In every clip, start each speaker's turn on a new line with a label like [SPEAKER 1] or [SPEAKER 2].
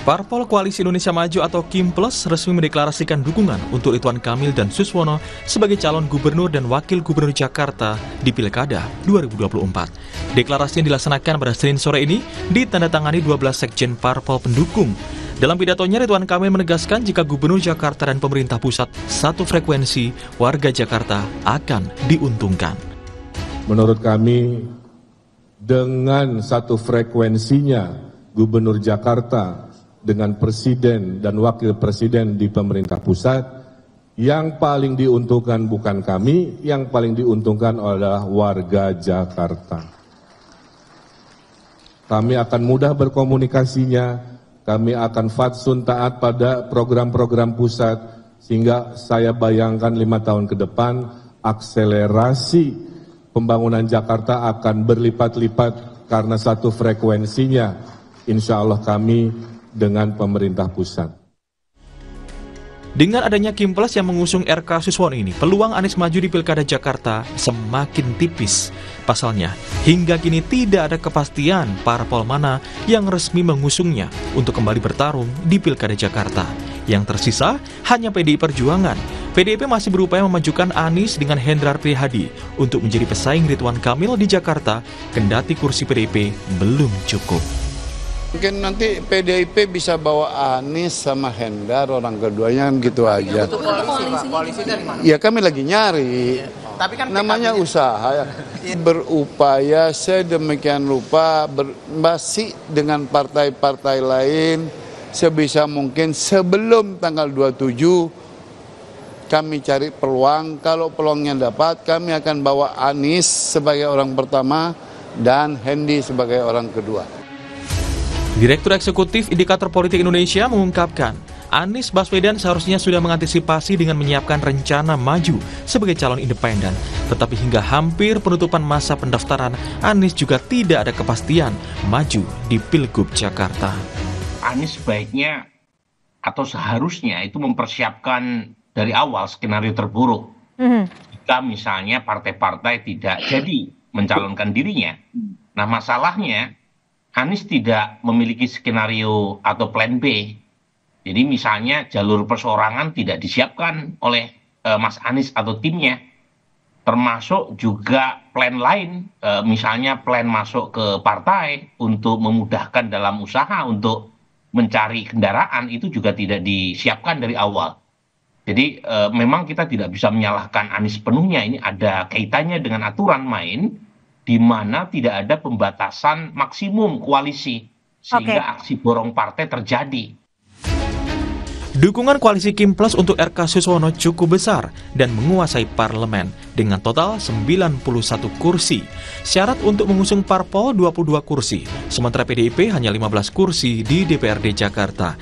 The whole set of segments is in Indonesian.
[SPEAKER 1] Parpol Koalisi Indonesia Maju atau Kim Plus resmi mendeklarasikan dukungan untuk Ridwan Kamil dan Suswono sebagai calon gubernur dan wakil gubernur Jakarta di Pilkada 2024. Deklarasi yang dilaksanakan pada Senin sore ini ditandatangani 12 sekjen parpol pendukung. Dalam pidatonya, Ridwan Kamil menegaskan jika Gubernur Jakarta dan pemerintah pusat satu frekuensi, warga Jakarta akan diuntungkan.
[SPEAKER 2] Menurut kami, dengan satu frekuensinya Gubernur Jakarta dengan presiden dan wakil presiden di pemerintah pusat, yang paling diuntungkan bukan kami, yang paling diuntungkan adalah warga Jakarta. Kami akan mudah berkomunikasinya, kami akan fatsun taat pada program-program pusat, sehingga saya bayangkan lima tahun ke depan akselerasi pembangunan Jakarta akan berlipat-lipat karena satu frekuensinya. Insya Allah kami dengan pemerintah pusat.
[SPEAKER 1] Dengan adanya Kim Plus yang mengusung RK Siswon ini, peluang Anies maju di Pilkada Jakarta semakin tipis. Pasalnya, hingga kini tidak ada kepastian parpol mana yang resmi mengusungnya untuk kembali bertarung di Pilkada Jakarta. Yang tersisa hanya PDI Perjuangan. PDIP masih berupaya memajukan Anies dengan Hendrar Prihadi untuk menjadi pesaing Ridwan Kamil di Jakarta, kendati kursi PDIP belum cukup.
[SPEAKER 2] Mungkin nanti PDIP bisa bawa Anies sama Hendar orang keduanya kan gitu iya, aja. Ya, koalisi, koalisi dari kan? mana? Ya kami lagi nyari. Iya. Tapi kan namanya PKB. usaha ya. Iya. berupaya sedemikian rupa bermasi dengan partai-partai lain sebisa mungkin sebelum tanggal 27 kami cari peluang. Kalau peluangnya dapat kami akan bawa Anies sebagai orang pertama dan Hendy sebagai orang kedua.
[SPEAKER 1] Direktur Eksekutif Indikator Politik Indonesia mengungkapkan, Anies Baswedan seharusnya sudah mengantisipasi dengan menyiapkan rencana maju sebagai calon independen. Tetapi hingga hampir penutupan masa pendaftaran, Anies juga tidak ada kepastian maju di Pilgub Jakarta.
[SPEAKER 2] Anies sebaiknya atau seharusnya itu mempersiapkan dari awal skenario terburuk. Mm Jika misalnya partai-partai tidak jadi mencalonkan dirinya. Nah masalahnya Anies tidak memiliki skenario atau plan B. Jadi misalnya jalur persorangan tidak disiapkan oleh eh, Mas Anies atau timnya. Termasuk juga plan lain, eh, misalnya plan masuk ke partai untuk memudahkan dalam usaha untuk mencari kendaraan itu juga tidak disiapkan dari awal. Jadi eh, memang kita tidak bisa menyalahkan Anies penuhnya ini ada kaitannya dengan aturan main di mana tidak ada pembatasan maksimum koalisi sehingga aksi borong partai terjadi.
[SPEAKER 1] Dukungan koalisi Kim Plus untuk RK Suswono cukup besar dan menguasai parlemen dengan total 91 kursi. Syarat untuk mengusung parpol 22 kursi, sementara PDIP hanya 15 kursi di DPRD Jakarta.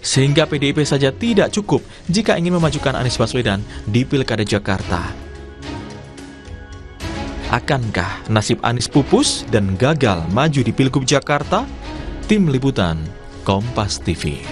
[SPEAKER 1] Sehingga PDIP saja tidak cukup jika ingin memajukan Anies Baswedan di Pilkada Jakarta. Akankah nasib Anies pupus dan gagal maju di Pilgub Jakarta? Tim Liputan Kompas TV.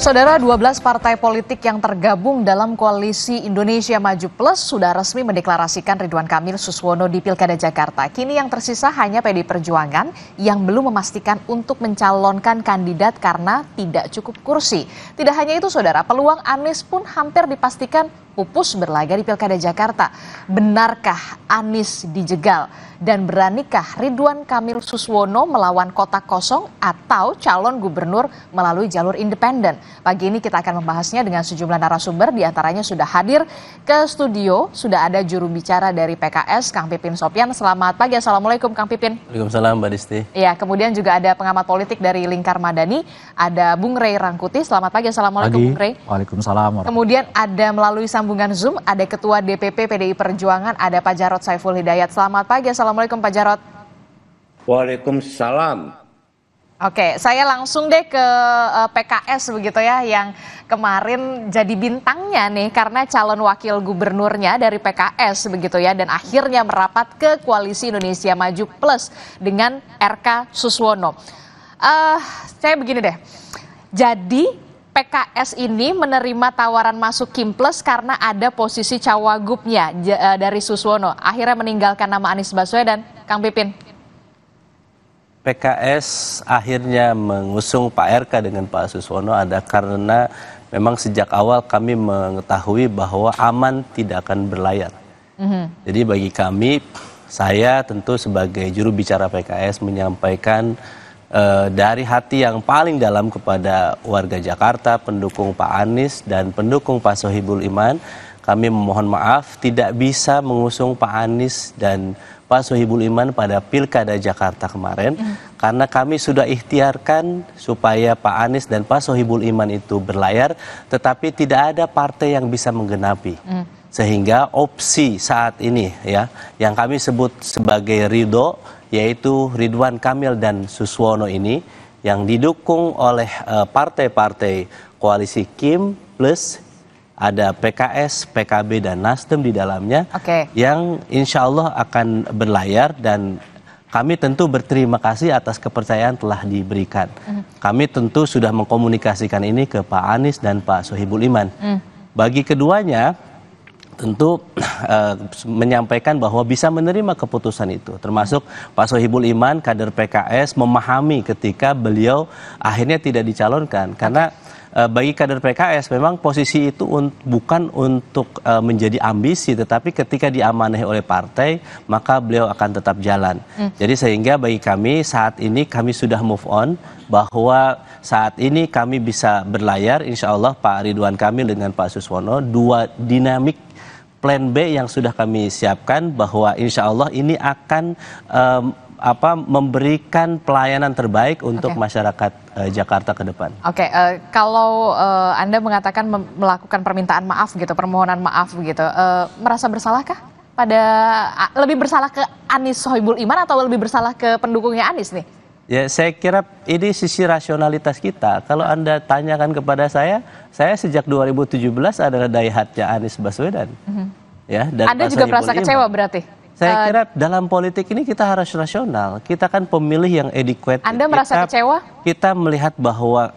[SPEAKER 3] Saudara 12 partai politik yang tergabung dalam koalisi Indonesia Maju Plus sudah resmi mendeklarasikan Ridwan Kamil Suswono di Pilkada Jakarta. Kini yang tersisa hanya PD Perjuangan yang belum memastikan untuk mencalonkan kandidat karena tidak cukup kursi. Tidak hanya itu saudara, peluang Anies pun hampir dipastikan pupus berlaga di Pilkada Jakarta. Benarkah Anies dijegal? Dan beranikah Ridwan Kamil Suswono melawan kota kosong atau calon gubernur melalui jalur independen? Pagi ini kita akan membahasnya dengan sejumlah narasumber, diantaranya sudah hadir ke studio, sudah ada juru bicara dari PKS, Kang Pipin Sopian. Selamat pagi, Assalamualaikum Kang Pipin.
[SPEAKER 4] Waalaikumsalam Mbak Disti.
[SPEAKER 3] Ya, kemudian juga ada pengamat politik dari Lingkar Madani, ada Bung Rey Rangkuti. Selamat pagi, Assalamualaikum pagi. Bung Rey.
[SPEAKER 5] Waalaikumsalam.
[SPEAKER 3] Kemudian ada melalui sambungan sambungan Zoom ada Ketua DPP PDI Perjuangan, ada Pak Jarod Saiful Hidayat. Selamat pagi, Assalamualaikum Pak Jarod.
[SPEAKER 2] Waalaikumsalam.
[SPEAKER 3] Oke, saya langsung deh ke eh, PKS begitu ya yang kemarin jadi bintangnya nih karena calon wakil gubernurnya dari PKS begitu ya dan akhirnya merapat ke koalisi Indonesia Maju Plus dengan RK Suswono. Uh, saya begini deh. Jadi PKS ini menerima tawaran masuk Kimples karena ada posisi cawagupnya eh, dari Suswono. Akhirnya meninggalkan nama Anies Baswedan. Kang Pipin.
[SPEAKER 4] PKS akhirnya mengusung Pak RK dengan Pak Suswono ada karena memang sejak awal kami mengetahui bahwa aman tidak akan berlayar. Mm -hmm. Jadi bagi kami, saya tentu sebagai juru bicara PKS menyampaikan Eh, dari hati yang paling dalam kepada warga Jakarta, pendukung Pak Anies dan pendukung Pak Sohibul Iman. Kami memohon maaf tidak bisa mengusung Pak Anies dan Pak Sohibul Iman pada Pilkada Jakarta kemarin mm. karena kami sudah ikhtiarkan supaya Pak Anies dan Pak Sohibul Iman itu berlayar tetapi tidak ada partai yang bisa menggenapi. Mm. Sehingga opsi saat ini ya yang kami sebut sebagai ridho yaitu Ridwan Kamil dan Suswono ini yang didukung oleh eh, partai-partai koalisi Kim plus ada PKS, PKB dan Nasdem di dalamnya okay. yang insya Allah akan berlayar dan kami tentu berterima kasih atas kepercayaan telah diberikan. Hmm. Kami tentu sudah mengkomunikasikan ini ke Pak Anies dan Pak Sohibul Iman. Hmm. Bagi keduanya, tentu uh, menyampaikan bahwa bisa menerima keputusan itu termasuk Pak Sohibul Iman kader PKS memahami ketika beliau akhirnya tidak dicalonkan karena uh, bagi kader PKS memang posisi itu un bukan untuk uh, menjadi ambisi tetapi ketika diamanahi oleh partai maka beliau akan tetap jalan. Hmm. Jadi sehingga bagi kami saat ini kami sudah move on bahwa saat ini kami bisa berlayar insya Allah Pak Ridwan Kamil dengan Pak Suswono dua dinamik plan B yang sudah kami siapkan bahwa insya Allah ini akan um, apa memberikan pelayanan terbaik untuk okay. masyarakat uh, Jakarta ke depan.
[SPEAKER 3] Oke, okay, uh, eh, kalau uh, Anda mengatakan melakukan permintaan maaf gitu, permohonan maaf gitu, uh, merasa bersalahkah pada lebih bersalah ke Anies Sohibul Iman atau lebih bersalah ke pendukungnya Anies nih?
[SPEAKER 4] Ya, saya kira ini sisi rasionalitas kita. Kalau Anda tanyakan kepada saya, saya sejak 2017 adalah daihatnya Anies Baswedan. Mm-hmm. Ya, dan Anda juga merasa kecewa
[SPEAKER 3] berarti? Saya uh, kira
[SPEAKER 4] dalam politik ini kita harus rasional. Kita kan pemilih yang adequate. Anda merasa kita, kecewa? Kita melihat bahwa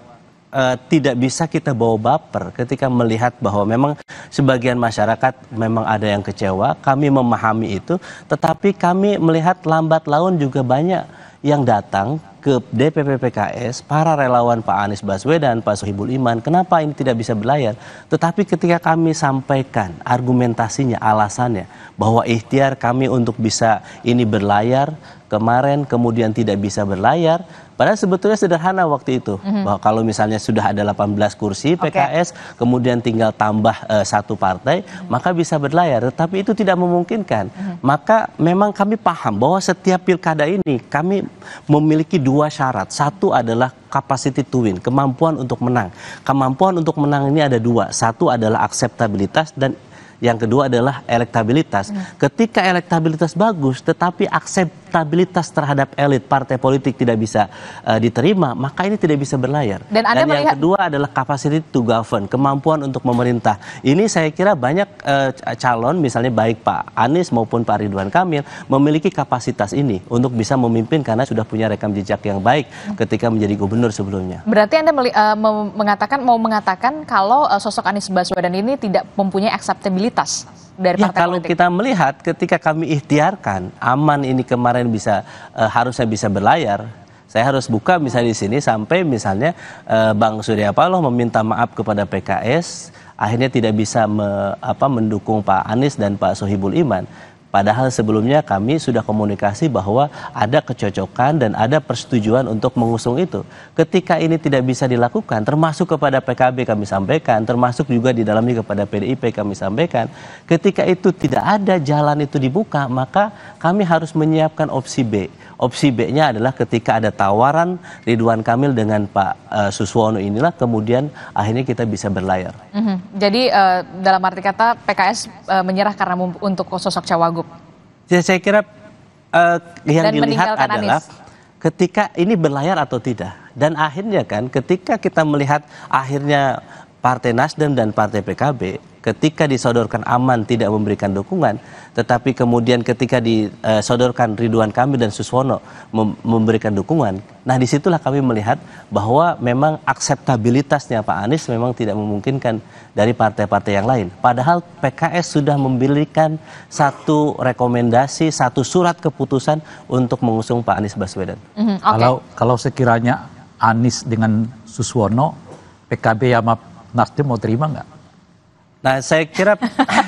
[SPEAKER 4] uh, tidak bisa kita bawa baper ketika melihat bahwa memang sebagian masyarakat memang ada yang kecewa. Kami memahami itu, tetapi kami melihat lambat laun juga banyak yang datang ke DPP PKS, para relawan Pak Anies Baswedan, Pak Sohibul Iman, kenapa ini tidak bisa berlayar? Tetapi ketika kami sampaikan argumentasinya, alasannya, bahwa ikhtiar kami untuk bisa ini berlayar, kemarin kemudian tidak bisa berlayar, Padahal sebetulnya sederhana waktu itu mm-hmm. bahwa kalau misalnya sudah ada 18 kursi PKS okay. kemudian tinggal tambah uh, satu partai mm-hmm. maka bisa berlayar tetapi itu tidak memungkinkan. Mm-hmm. Maka memang kami paham bahwa setiap pilkada ini kami memiliki dua syarat. Satu adalah capacity to win, kemampuan untuk menang. Kemampuan untuk menang ini ada dua. Satu adalah akseptabilitas dan yang kedua adalah elektabilitas. Mhm. Ketika elektabilitas bagus tetapi akses elektabilitas terhadap elit partai politik tidak bisa uh, diterima, maka ini tidak bisa berlayar. Dan, Dan yang melihat... kedua adalah capacity to govern, kemampuan untuk memerintah. Ini saya kira banyak uh, calon misalnya baik Pak Anies maupun Pak Ridwan Kamil memiliki kapasitas ini untuk bisa memimpin karena sudah punya rekam jejak yang baik ketika menjadi gubernur sebelumnya.
[SPEAKER 3] Berarti Anda uh, mengatakan mau mengatakan kalau uh, sosok Anies Baswedan ini tidak mempunyai akseptabilitas dari ya, kalau politik? kita
[SPEAKER 4] melihat ketika kami ikhtiarkan aman ini kemarin bisa e, harusnya bisa berlayar saya harus buka misalnya di sini sampai misalnya eh, Bang Surya Paloh meminta maaf kepada PKS akhirnya tidak bisa me, apa, mendukung Pak Anies dan Pak Sohibul Iman Padahal sebelumnya kami sudah komunikasi bahwa ada kecocokan dan ada persetujuan untuk mengusung itu. Ketika ini tidak bisa dilakukan, termasuk kepada PKB kami sampaikan, termasuk juga di dalamnya kepada PDIP kami sampaikan, ketika itu tidak ada jalan itu dibuka, maka kami harus menyiapkan opsi B Opsi B-nya adalah ketika ada tawaran Ridwan Kamil dengan Pak uh, Suswono inilah kemudian akhirnya kita bisa berlayar.
[SPEAKER 3] Mm -hmm. Jadi uh, dalam arti kata PKS uh, eh, menyerah karena untuk sosok cawagup.
[SPEAKER 4] Ya, saya kira uh, yang Dan dilihat adalah Anis. ketika ini berlayar atau tidak. Dan akhirnya kan ketika kita melihat akhirnya Partai Nasdem dan Partai PKB ketika disodorkan aman tidak memberikan dukungan, tetapi kemudian ketika disodorkan eh, Ridwan Kamil dan Suswono memberikan dukungan, nah disitulah kami melihat bahwa memang akseptabilitasnya Pak Anies memang tidak memungkinkan dari partai-partai yang lain. Padahal PKS sudah memberikan satu rekomendasi, satu surat keputusan
[SPEAKER 5] untuk mengusung Pak Anies Baswedan. Mm -hmm, okay. Kalau kalau sekiranya Anies dengan Suswono, PKB sama Nasdem mau terima nggak?
[SPEAKER 4] Nah, saya kira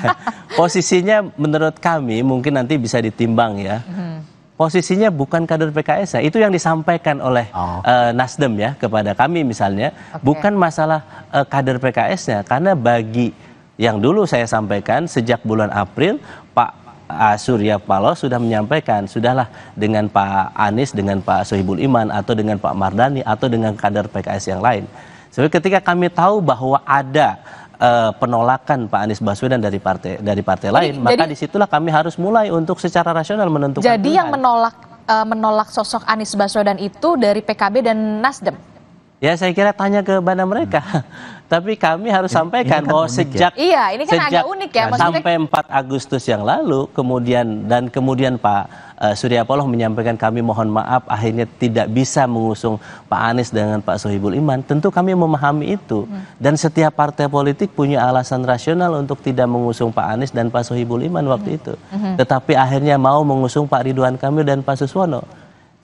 [SPEAKER 4] posisinya menurut kami mungkin nanti bisa ditimbang ya. Hmm. Posisinya bukan kader PKS ya, itu yang disampaikan oleh oh. uh, Nasdem ya kepada kami misalnya, okay. bukan masalah uh, kader PKS-nya karena bagi yang dulu saya sampaikan sejak bulan April Pak eh, Surya Paloh sudah menyampaikan sudahlah dengan Pak Anies dengan Pak Sohibul Iman atau dengan Pak Mardani atau dengan kader PKS yang lain Sebab ketika kami tahu bahwa ada eh, penolakan Pak Anies Baswedan dari partai dari partai jadi, lain, jadi, maka disitulah kami harus mulai untuk secara rasional menentukan. Jadi pilihan. yang
[SPEAKER 3] menolak eh, menolak sosok Anies Baswedan itu dari PKB dan Nasdem.
[SPEAKER 4] Ya saya kira tanya ke mana mereka. Hmm. Tapi kami harus ini, sampaikan ini kan bahwa ya. sejak ya? iya ini kan sejak agak unik ya maksudnya... sampai 4 Agustus yang lalu kemudian dan kemudian Pak uh, eh, Surya Paloh menyampaikan kami mohon maaf akhirnya tidak bisa mengusung Pak Anies dengan Pak Sohibul Iman. Tentu kami memahami itu hmm. dan setiap partai politik punya alasan rasional untuk tidak mengusung Pak Anies dan Pak Sohibul Iman waktu hmm. itu. Hmm. Tetapi akhirnya mau mengusung Pak Ridwan Kamil dan Pak Suswono.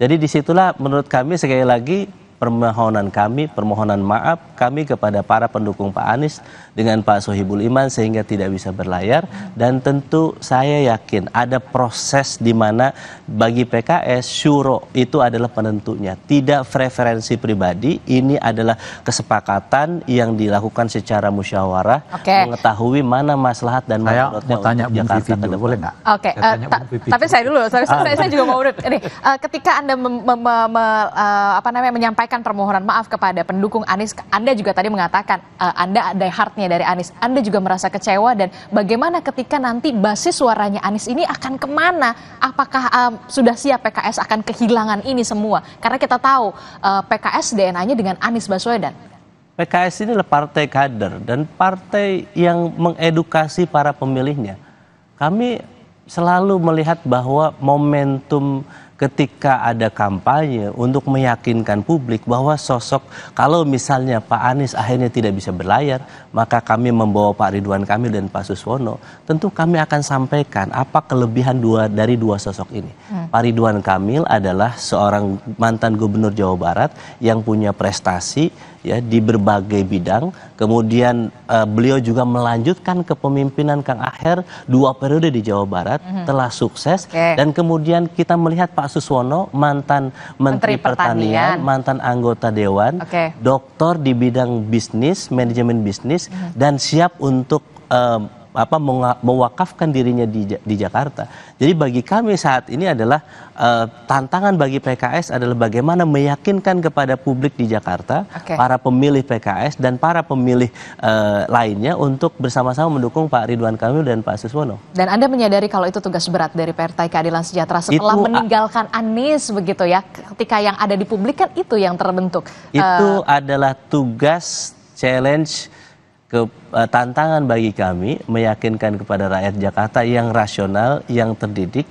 [SPEAKER 4] Jadi disitulah menurut kami sekali lagi permohonan kami, permohonan maaf kami kepada para pendukung Pak Anies dengan Pak Sohibul Iman sehingga tidak bisa berlayar dan tentu saya yakin ada proses di mana bagi PKS syuro itu adalah penentunya tidak preferensi pribadi ini adalah kesepakatan yang dilakukan secara musyawarah okay. mengetahui mana maslahat
[SPEAKER 5] dan saya mau tanya Bung Vivi boleh nggak?
[SPEAKER 3] Oke eh, tapi saya dulu sorry, saya, ah. saya juga mau urut ini uh, ketika anda eh, apa namanya menyampaikan permohonan maaf kepada pendukung Anies Anda juga tadi mengatakan uh, Anda ada hard dari Anies? Anda juga merasa kecewa dan bagaimana ketika nanti basis suaranya Anies ini akan kemana? Apakah um, sudah siap PKS akan kehilangan ini semua? Karena kita tahu uh, eh, PKS DNA-nya dengan Anies Baswedan.
[SPEAKER 4] PKS ini adalah partai kader dan partai yang mengedukasi para pemilihnya. Kami selalu melihat bahwa momentum ketika ada kampanye untuk meyakinkan publik bahwa sosok kalau misalnya Pak Anies akhirnya tidak bisa berlayar, maka kami membawa Pak Ridwan Kamil dan Pak Suswono, tentu kami akan sampaikan apa kelebihan dua dari dua sosok ini. Hmm. Pak Ridwan Kamil adalah seorang mantan gubernur Jawa Barat yang punya prestasi ya di berbagai bidang. Kemudian uh, beliau juga melanjutkan kepemimpinan Kang Aher dua periode di Jawa Barat mm -hmm. telah sukses okay. dan kemudian kita melihat Pak Suswono mantan Menteri, Menteri Pertanian, Pertanian, mantan anggota dewan, okay. doktor di bidang bisnis, manajemen bisnis mm -hmm. dan siap untuk eh, apa mewakafkan dirinya di, di Jakarta. Jadi bagi kami saat ini adalah uh, tantangan bagi PKS adalah bagaimana meyakinkan kepada publik di Jakarta, okay. para pemilih PKS dan para pemilih uh, lainnya untuk bersama-sama mendukung Pak Ridwan Kamil dan Pak Suswono.
[SPEAKER 3] Dan Anda menyadari kalau itu tugas berat dari Partai Keadilan Sejahtera setelah itu, meninggalkan Anies begitu ya, ketika yang ada di publik kan itu yang terbentuk. Itu
[SPEAKER 4] uh, adalah tugas challenge ke uh, tantangan bagi kami meyakinkan kepada rakyat Jakarta yang rasional, yang terdidik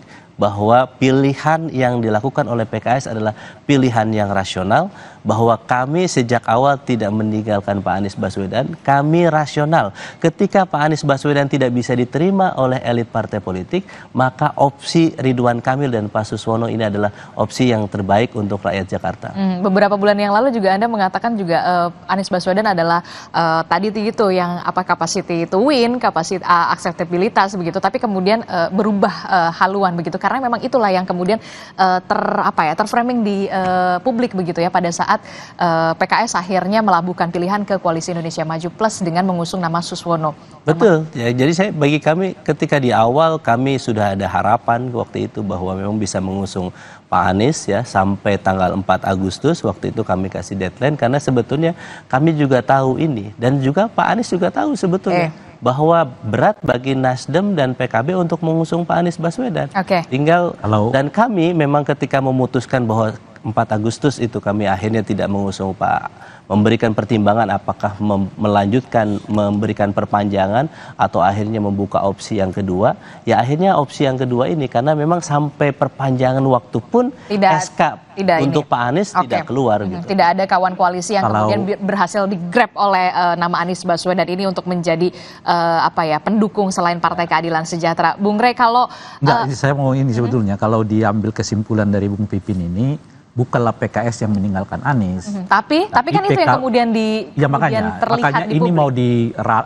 [SPEAKER 4] bahwa pilihan yang dilakukan oleh PKS adalah pilihan yang rasional, bahwa kami sejak awal tidak meninggalkan Pak Anies Baswedan, kami rasional. Ketika Pak Anies Baswedan tidak bisa diterima oleh elit partai politik, maka opsi Ridwan Kamil dan Pak Suswono ini adalah opsi yang terbaik untuk rakyat Jakarta.
[SPEAKER 3] Hmm, beberapa bulan yang lalu juga Anda mengatakan juga uh, Anies Baswedan adalah uh, tadi itu yang apa capacity to win, kapasitas uh, eh, acceptabilitas begitu, tapi kemudian uh, berubah uh, haluan begitu karena memang itulah yang kemudian uh, ter apa ya, terframing di uh, publik begitu ya pada saat saat uh, eh, PKS akhirnya melabuhkan pilihan ke koalisi Indonesia Maju Plus dengan mengusung nama Suswono.
[SPEAKER 4] Betul. Ya, jadi saya bagi kami ketika di awal kami sudah ada harapan waktu itu bahwa memang bisa mengusung Pak Anies ya sampai tanggal 4 Agustus waktu itu kami kasih deadline karena sebetulnya kami juga tahu ini dan juga Pak Anies juga tahu sebetulnya eh. bahwa berat bagi Nasdem dan PKB untuk mengusung Pak Anies Baswedan. Okay. Tinggal Halo. dan kami memang ketika memutuskan bahwa 4 Agustus itu kami akhirnya tidak mengusung Pak memberikan pertimbangan apakah mem melanjutkan memberikan perpanjangan atau akhirnya membuka opsi yang kedua ya akhirnya opsi yang kedua ini karena memang sampai perpanjangan waktu
[SPEAKER 3] pun tidak, SK tidak untuk ini.
[SPEAKER 4] Pak Anies okay. tidak keluar gitu
[SPEAKER 3] tidak ada kawan koalisi yang Kalau, kemudian berhasil digrab oleh uh, nama Anies Baswedan ini untuk menjadi uh, apa ya pendukung selain Partai Keadilan Sejahtera Bung Rey kalau
[SPEAKER 5] uh, saya mau ini sebetulnya uh -huh. kalau diambil kesimpulan dari Bung Pipin ini bukanlah PKS yang meninggalkan Anies. Mm -hmm.
[SPEAKER 3] Tapi nah, tapi kan PK, itu yang kemudian di ya kemudian terlihat makanya di ini mau
[SPEAKER 5] di,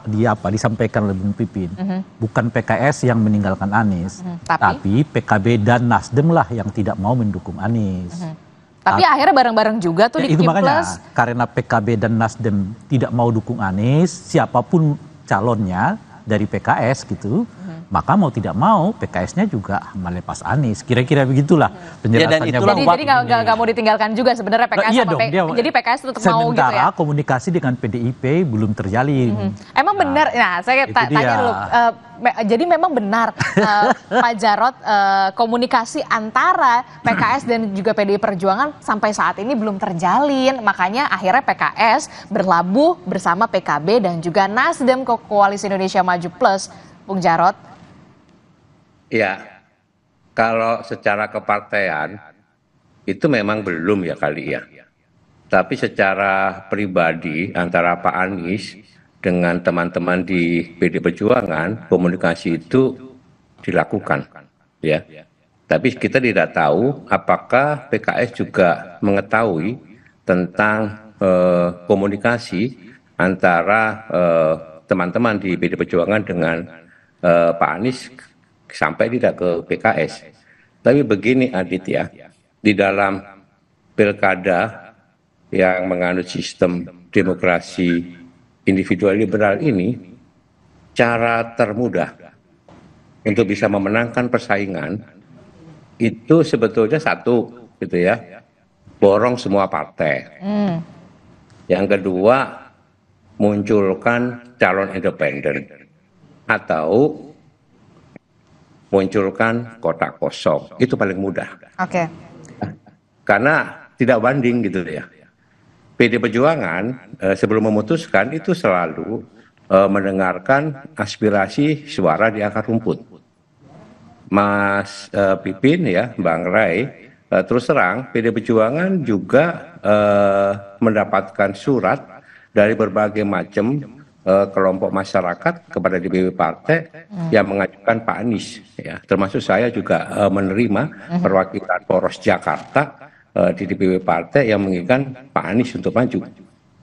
[SPEAKER 5] di apa disampaikan oleh Bung Pipin. Mm -hmm. Bukan PKS yang meninggalkan Anies, mm -hmm. tapi? tapi PKB dan Nasdem lah yang tidak mau mendukung Anies. Mm -hmm.
[SPEAKER 3] Tapi akhirnya bareng-bareng juga tuh ya, di itu makanya, Plus.
[SPEAKER 5] Karena PKB dan Nasdem tidak mau dukung Anies, siapapun calonnya dari PKS gitu, mm-hmm maka mau tidak mau PKS-nya juga melepas Anies. Kira-kira begitulah penjelasannya. Ya, dan jadi jadi nggak mau
[SPEAKER 3] ditinggalkan juga sebenarnya PKS nah, iya dong, dia, Jadi PKS tetap mau gitu
[SPEAKER 5] ya. komunikasi dengan PDIP belum terjalin.
[SPEAKER 3] -hmm. Emang nah, benar. Nah, nah saya ta tanya dulu. Uh, me jadi memang benar uh, Pak Jarot uh, eh, komunikasi antara PKS dan juga PDI Perjuangan sampai saat ini belum terjalin. Makanya akhirnya PKS berlabuh bersama PKB dan juga Nasdem ke Koalisi Indonesia Maju Plus. Bung Jarot,
[SPEAKER 2] Ya, kalau secara kepartean itu memang belum ya kali ya. Tapi secara pribadi antara Pak Anies dengan teman-teman di PD Perjuangan komunikasi itu dilakukan ya. Tapi kita tidak tahu apakah PKS juga mengetahui tentang eh, komunikasi antara eh, teman-teman eh, di PD Perjuangan dengan eh, Pak Anies sampai tidak ke PKS. Tapi begini Aditya, di dalam pilkada yang menganut sistem demokrasi individual liberal ini, cara termudah untuk bisa memenangkan persaingan itu sebetulnya satu gitu ya, borong semua partai. Mm. Yang kedua munculkan calon independen atau munculkan kotak kosong. Itu paling mudah. Oke. Okay. Karena tidak banding gitu ya. PD Perjuangan eh, sebelum memutuskan itu selalu eh, mendengarkan aspirasi suara di akar rumput. Mas eh, Pipin ya, Bang Rai, eh, terus terang PD Perjuangan juga eh, mendapatkan surat dari berbagai macam uh, kelompok masyarakat kepada DPP partai hmm. yang mengajukan Pak Anies ya termasuk saya juga uh, menerima hmm. perwakilan poros Jakarta uh, di DPP partai yang menginginkan Pak Anies untuk maju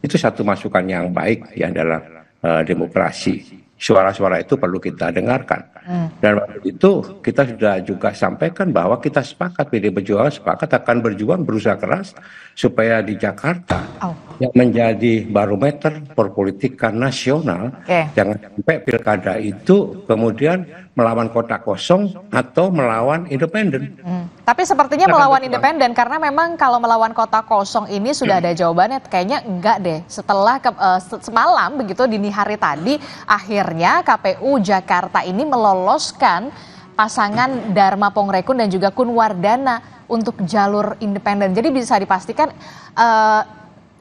[SPEAKER 2] itu satu masukan yang baik yang dalam uh, demokrasi suara-suara itu perlu kita dengarkan Hmm. Dan waktu itu kita sudah juga sampaikan bahwa kita sepakat PD Perjuangan sepakat akan berjuang berusaha keras supaya di Jakarta oh. yang menjadi barometer perpolitikan nasional okay. jangan sampai pilkada itu kemudian melawan kota kosong atau melawan independen. Hmm.
[SPEAKER 3] Tapi sepertinya melawan independen karena memang kalau melawan kota kosong ini sudah hmm. ada jawabannya kayaknya enggak deh. Setelah ke, uh, semalam begitu dini hari tadi akhirnya KPU Jakarta ini melawan meloloskan pasangan Dharma Pongrekun dan juga Kunwardana untuk jalur independen. Jadi bisa dipastikan uh,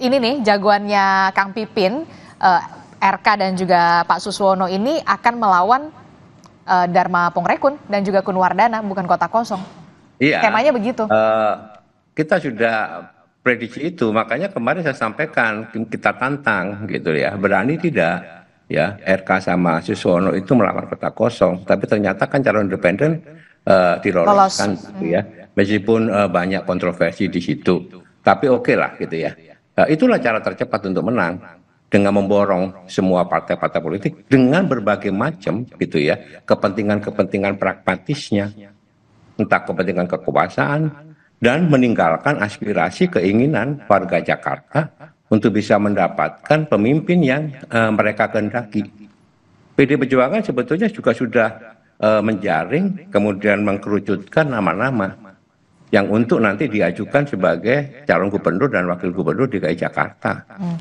[SPEAKER 3] ini nih jagoannya Kang Pipin, uh, eh, RK dan juga Pak Suswono ini akan melawan uh, Dharma Pongrekun dan juga Kunwardana, bukan kota kosong.
[SPEAKER 1] Iya. Temanya begitu.
[SPEAKER 2] Uh, kita sudah prediksi itu, makanya kemarin saya sampaikan kita tantang gitu ya, berani tidak ya RK sama Suswono itu melamar kota kosong, tapi ternyata kan calon independen uh, diloloskan gitu ya, meskipun uh, banyak kontroversi di situ, tapi oke okay lah gitu ya. Uh, itulah cara tercepat untuk menang dengan memborong semua partai-partai politik dengan berbagai macam gitu ya kepentingan-kepentingan pragmatisnya, entah kepentingan kekuasaan dan meninggalkan aspirasi keinginan warga Jakarta untuk bisa mendapatkan pemimpin yang uh, mereka kehendaki. PD Perjuangan sebetulnya juga sudah uh, menjaring kemudian mengkerucutkan nama-nama yang untuk nanti diajukan sebagai calon gubernur dan wakil gubernur DKI Jakarta. Hmm.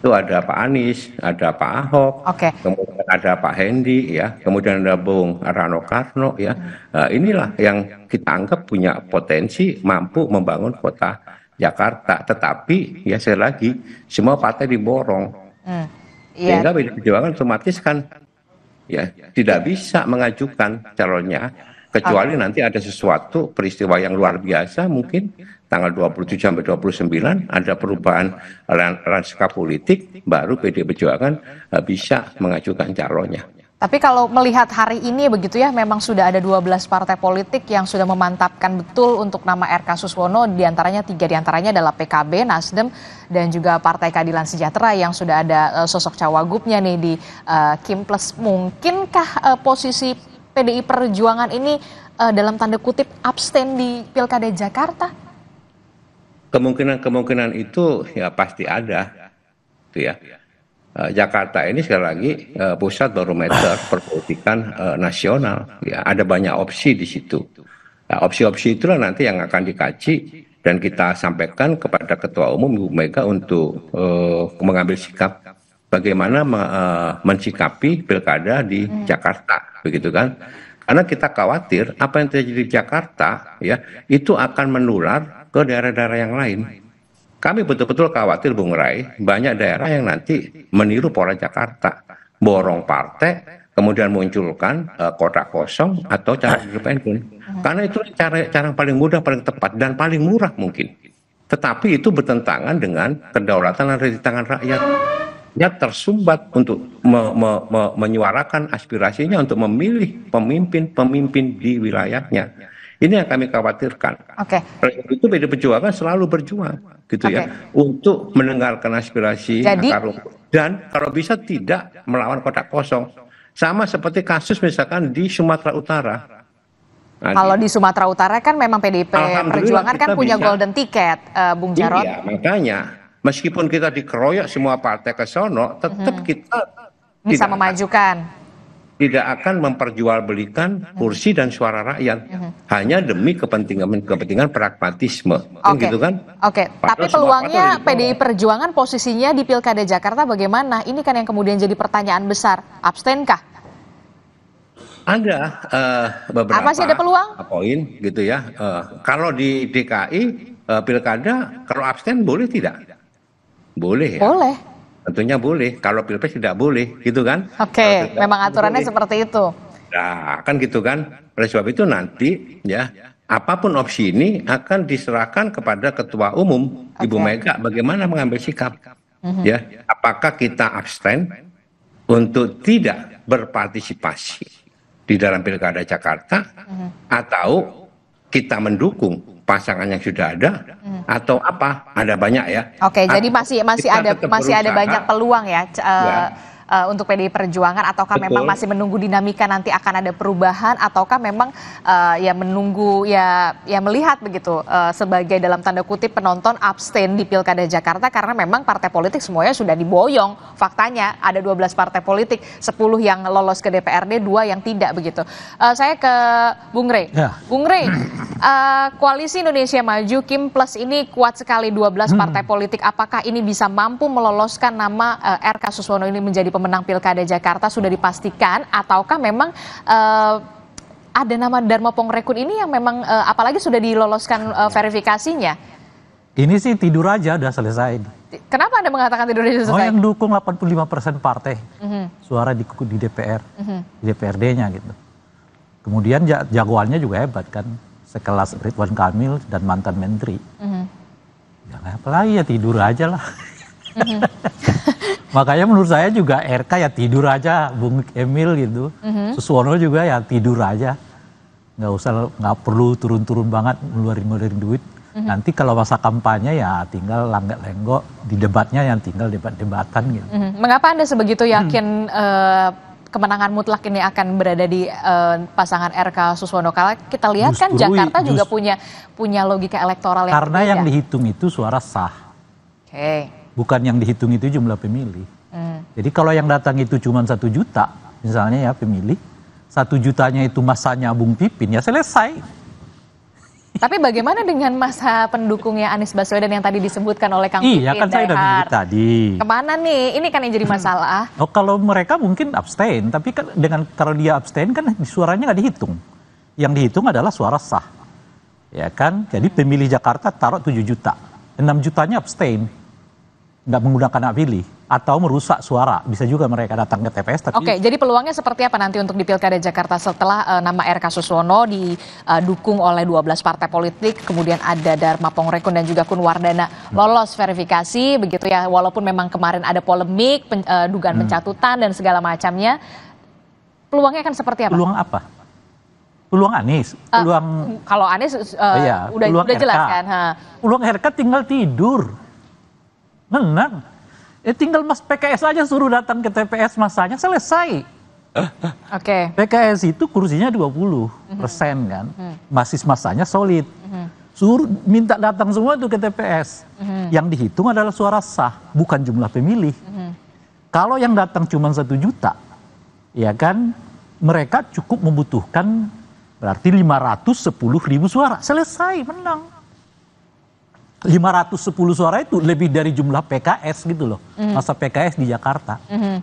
[SPEAKER 2] Itu ada Pak Anies, ada Pak Ahok, okay. kemudian ada Pak Hendi, ya, kemudian ada Bung Rano Karno, ya. Hmm. Uh, inilah yang kita anggap punya potensi mampu membangun kota Jakarta. Tetapi ya sekali lagi semua partai diborong.
[SPEAKER 3] Hmm. Yeah. Sehingga PD
[SPEAKER 2] Perjuangan otomatis kan ya tidak bisa mengajukan calonnya kecuali okay. nanti ada sesuatu peristiwa yang luar biasa mungkin tanggal 27 sampai 29 ada perubahan lanskap politik baru PD Perjuangan eh, bisa mengajukan calonnya.
[SPEAKER 3] Tapi kalau melihat hari ini begitu ya, memang sudah ada 12 partai politik yang sudah memantapkan betul untuk nama RK Suswono, diantaranya tiga diantaranya adalah PKB, Nasdem, dan juga Partai Keadilan Sejahtera yang sudah ada eh, sosok cawagupnya nih di uh, Kim Plus. Mungkinkah uh, posisi PDI Perjuangan ini uh, dalam tanda kutip abstain di Pilkada Jakarta?
[SPEAKER 2] Kemungkinan-kemungkinan itu ya pasti ada, itu ya. Eh, Jakarta ini sekali lagi eh, pusat barometer ah. perpolitikan eh, nasional. Ya, ada banyak opsi di situ. opsi nah, opsi-opsi itulah nanti yang akan dikaji dan kita sampaikan kepada Ketua Umum Ibu Mega untuk uh, mengambil sikap bagaimana me, uh, mensikapi pilkada di hmm. Jakarta, begitu kan? Karena kita khawatir apa yang terjadi di Jakarta ya itu akan menular ke daerah-daerah yang lain. Kami betul-betul khawatir Bung Rai, banyak daerah yang nanti meniru pola Jakarta, borong partai, kemudian munculkan uh, eh, kota kosong atau cara independen. Karena itu cara cara yang paling mudah, paling tepat dan paling murah mungkin. Tetapi itu bertentangan dengan kedaulatan ada di tangan rakyat. yang tersumbat untuk me, me, me, menyuarakan aspirasinya untuk memilih pemimpin-pemimpin di wilayahnya. Ini yang kami khawatirkan. Oke. Okay. Itu beda Perjuangan selalu berjuang gitu okay. ya untuk mendengarkan aspirasi Jadi, dan kalau bisa tidak melawan kotak kosong sama seperti kasus misalkan di Sumatera Utara nah, kalau
[SPEAKER 3] di Sumatera Utara kan memang PDIP Perjuangan kan punya bisa. golden ticket uh, Bung Jarot iya
[SPEAKER 2] makanya meskipun kita dikeroyok semua partai ke sono tetap hmm. kita
[SPEAKER 3] bisa memajukan
[SPEAKER 2] tidak akan memperjualbelikan kursi dan suara rakyat mhm. hanya demi kepentingan kepentingan pragmatisme okay. Kan gitu kan
[SPEAKER 3] oke okay. tapi peluangnya PDI Perjuangan posisinya di Pilkada Jakarta bagaimana ini kan yang kemudian jadi pertanyaan besar abstenkah
[SPEAKER 2] ada uh, beberapa apa sih ada peluang poin gitu ya uh, kalau di DKI uh, eh, Pilkada kalau abstain boleh tidak boleh ya boleh Tentunya boleh. Kalau pilpres tidak boleh, gitu kan?
[SPEAKER 3] Oke, okay. memang aturannya boleh. seperti itu.
[SPEAKER 2] Nah, kan gitu kan. Oleh sebab itu nanti ya apapun opsi ini akan diserahkan kepada ketua umum okay. Ibu Mega bagaimana mengambil sikap. Mm-hmm. Ya, apakah kita abstain untuk tidak berpartisipasi di dalam Pilkada Jakarta mm-hmm. atau kita mendukung pasangan yang sudah ada hmm. atau apa ada banyak ya.
[SPEAKER 3] Oke, okay, jadi nah, masih masih ada masih berusaha, ada banyak peluang ya, uh, ya uh, untuk PDI Perjuangan ataukah Betul. memang masih menunggu dinamika nanti akan ada perubahan ataukah memang uh, ya menunggu ya ya melihat begitu uh, sebagai dalam tanda kutip penonton abstain di Pilkada Jakarta karena memang partai politik semuanya sudah diboyong faktanya ada 12 partai politik 10 yang lolos ke DPRD dua yang tidak begitu. Uh, saya ke Bung Rey. Ya. Bung Rey, uh, koalisi Indonesia Maju Kim Plus ini kuat sekali 12 hmm. partai politik. Apakah ini bisa mampu meloloskan nama uh, RK Suswono ini menjadi pemenang Pilkada Jakarta sudah dipastikan ataukah memang uh, ada nama Dharma Pongrekun ini yang memang uh, apalagi sudah diloloskan uh, verifikasinya.
[SPEAKER 5] Ini sih tidur aja udah selesai.
[SPEAKER 3] Kenapa Anda mengatakan tidur aja selesai? Oh yang
[SPEAKER 5] dukung 85% partai mm -hmm. suara di, di DPR, mm -hmm. di DPRD-nya gitu. Kemudian jagoannya juga hebat kan, sekelas Ridwan Kamil dan mantan menteri. Mm -hmm. Ya apalagi ya tidur aja lah. Mm-hmm. Makanya menurut saya juga RK ya tidur aja, Bung Emil gitu. Mm-hmm. Suswono juga ya tidur aja. Nggak usah, nggak perlu turun-turun banget ngeluarin-ngeluarin duit. Mm-hmm. Nanti kalau masa kampanye ya tinggal langgak lenggok, di debatnya yang tinggal debat-debatan
[SPEAKER 3] gitu. Mm-hmm. Mengapa Anda sebegitu yakin mm. uh, kemenangan mutlak ini akan berada di uh, pasangan RK Suswono Kala? Kita lihat kan justru, kan Jakarta just, juga punya punya logika elektoral yang Karena berbeda. yang
[SPEAKER 5] dihitung itu suara sah. Oke. Okay bukan yang dihitung itu jumlah pemilih. Mm. Jadi kalau yang datang itu cuma satu juta, misalnya ya pemilih, satu jutanya itu masanya Bung Pipin, ya selesai.
[SPEAKER 3] Tapi bagaimana dengan masa pendukungnya Anies Baswedan yang tadi disebutkan oleh Kang Pipin? Iya kan saya udah bilang tadi. Kemana nih? Ini kan yang jadi hmm. masalah.
[SPEAKER 5] Oh kalau mereka mungkin abstain, tapi kan dengan kalau dia abstain kan suaranya nggak dihitung. Yang dihitung adalah suara sah. Ya kan? Jadi pemilih Jakarta taruh 7 juta. 6 jutanya abstain nggak menggunakan hak pilih atau merusak suara bisa juga mereka datang ke TPS tapi Oke, jadi
[SPEAKER 3] peluangnya seperti apa nanti untuk di Pilkada Jakarta setelah uh, nama RK Suswono didukung eh, oleh 12 partai politik, kemudian ada Dharma Pongrekun dan juga Kun Wardana hmm. lolos verifikasi begitu ya walaupun memang kemarin ada polemik pen, uh, dugaan hmm. pencatutan dan segala macamnya peluangnya akan seperti apa? Peluang
[SPEAKER 5] apa? peluang Anies, peluang
[SPEAKER 3] uh, kalau Anies uh, iya, udah peluang udah RK. jelas kan, ha.
[SPEAKER 5] peluang RK tinggal tidur menang. Eh, tinggal mas PKS aja suruh datang ke TPS masanya selesai.
[SPEAKER 3] Oke. Okay. PKS
[SPEAKER 5] itu kursinya 20 mhm. persen kan, mhm. basis masanya solid. Mhm. Suruh minta datang semua itu ke TPS. Yang dihitung adalah suara sah, bukan jumlah pemilih. Kalau yang datang cuma satu juta, ya kan, mereka cukup membutuhkan berarti 510 ribu suara. Selesai, menang. 510 suara itu lebih dari jumlah PKS gitu loh. Mm. Masa PKS di Jakarta. Mm
[SPEAKER 3] -hmm.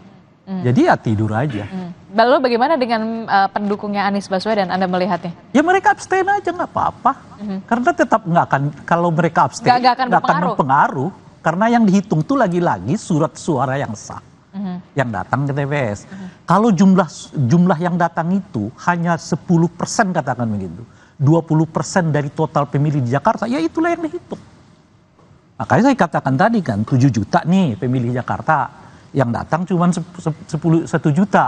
[SPEAKER 3] Mm.
[SPEAKER 5] Jadi ya tidur aja.
[SPEAKER 3] Mm. Lalu bagaimana dengan uh, pendukungnya Anies Baswedan? Anda melihatnya? Ya mereka abstain aja nggak apa-apa. Mm -hmm.
[SPEAKER 5] Karena tetap nggak akan kalau mereka abstain nggak akan, gak akan mempengaruh. Karena yang dihitung tuh lagi-lagi surat suara yang sah mm -hmm. yang datang ke TPS. Mm -hmm. Kalau jumlah jumlah yang datang itu hanya 10 persen katakan begitu. 20 persen dari total pemilih di Jakarta, ya itulah yang dihitung. Makanya saya katakan tadi kan 7 juta nih pemilih Jakarta yang datang cuma 10, 1 juta.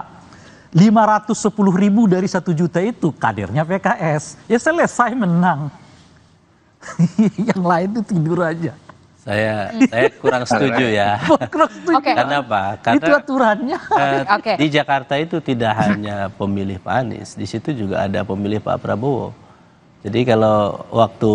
[SPEAKER 5] 510 ribu dari 1 juta itu kadernya PKS. Ya selesai menang. yang lain itu tidur aja.
[SPEAKER 4] Saya saya kurang setuju ya.
[SPEAKER 5] kurang setuju. Okay.
[SPEAKER 4] Karena apa? Karena itu aturannya. Uh, eh, okay. Di Jakarta itu tidak hanya pemilih Pak Anies, di situ juga ada pemilih Pak Prabowo. Jadi kalau waktu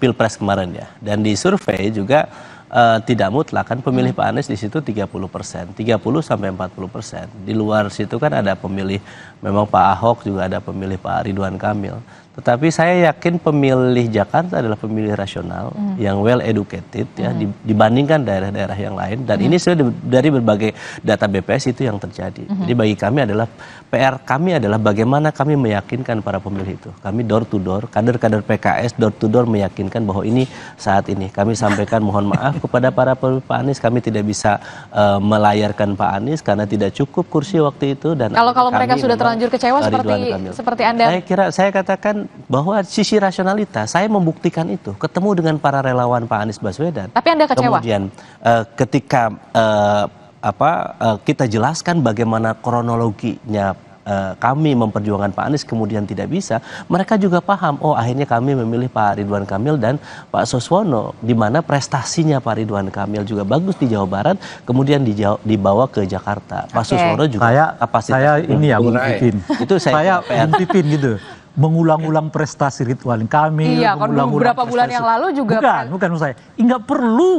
[SPEAKER 4] pilpres kemarin ya, dan di survei juga uh, tidak mutlak kan pemilih Pak Anies di situ 30 persen, 30 sampai 40 persen. Di luar situ kan ada pemilih, memang Pak Ahok juga ada pemilih Pak Ridwan Kamil. Tetapi saya yakin pemilih Jakarta adalah pemilih rasional mm. yang well educated ya mm. dibandingkan daerah-daerah yang lain dan mm. ini sudah dari berbagai data BPS itu yang terjadi. Mm. Jadi bagi kami adalah PR kami adalah bagaimana kami meyakinkan para pemilih itu. Kami door to door, kader-kader PKS door to door meyakinkan bahwa ini saat ini. Kami sampaikan mohon maaf kepada para pemilih Pak Anies, kami tidak bisa uh, melayarkan Pak Anies karena tidak cukup kursi waktu itu dan Kalau kalau mereka sudah terlanjur kecewa seperti seperti Anda. Saya kira saya katakan bahwa sisi rasionalitas saya membuktikan itu ketemu dengan para relawan Pak Anies Baswedan. Tapi Anda kecewa. Kemudian uh, ketika uh, apa uh, kita jelaskan bagaimana kronologinya eh, kami memperjuangkan Pak Anies kemudian tidak bisa, mereka juga paham. Oh, akhirnya kami memilih Pak Ridwan Kamil dan Pak Soswono, di mana prestasinya Pak Ridwan Kamil juga bagus di Jawa Barat, kemudian di Jawa,
[SPEAKER 5] dibawa ke Jakarta. Pak okay. Soswono juga saya, kapasitas. Saya ini ya, Bung Pipin. Itu saya, saya gitu mengulang-ulang prestasi Ridwan Kamil, iya, mengulang-ulang beberapa bulan yang lalu juga bukan, kan. bukan saya. Enggak perlu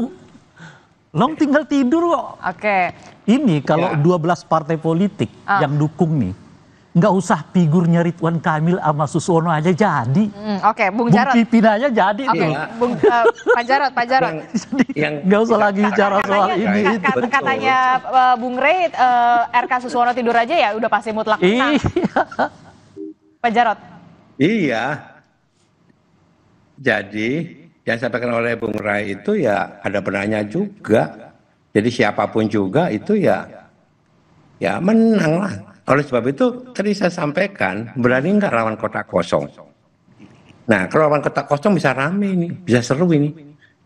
[SPEAKER 5] long tinggal tidur kok. Oke. Okay. Ini kalau yeah. Ya. 12 partai politik ah. yang dukung nih, nggak usah figurnya Ridwan Kamil sama Susono aja jadi.
[SPEAKER 3] Mm, Oke, okay. Bung Jarot. Bung Pipin aja
[SPEAKER 5] jadi. Oke, okay. Bung
[SPEAKER 3] uh, Pak Jarot, Pak Jarot. yang
[SPEAKER 5] yang nggak usah lagi bicara soal katanya, ini. Ka ka katanya
[SPEAKER 3] uh, Bung Rey, uh, eh, RK Susono tidur aja ya udah pasti mutlak menang. Iya. Pak Jarot.
[SPEAKER 2] Iya. Jadi yang disampaikan oleh Bung Rai itu ya ada benarnya juga. Jadi siapapun juga itu ya ya menang lah. Oleh sebab itu tadi saya sampaikan berani nggak lawan kota kosong. Nah kalau lawan kota kosong bisa rame ini, bisa seru ini.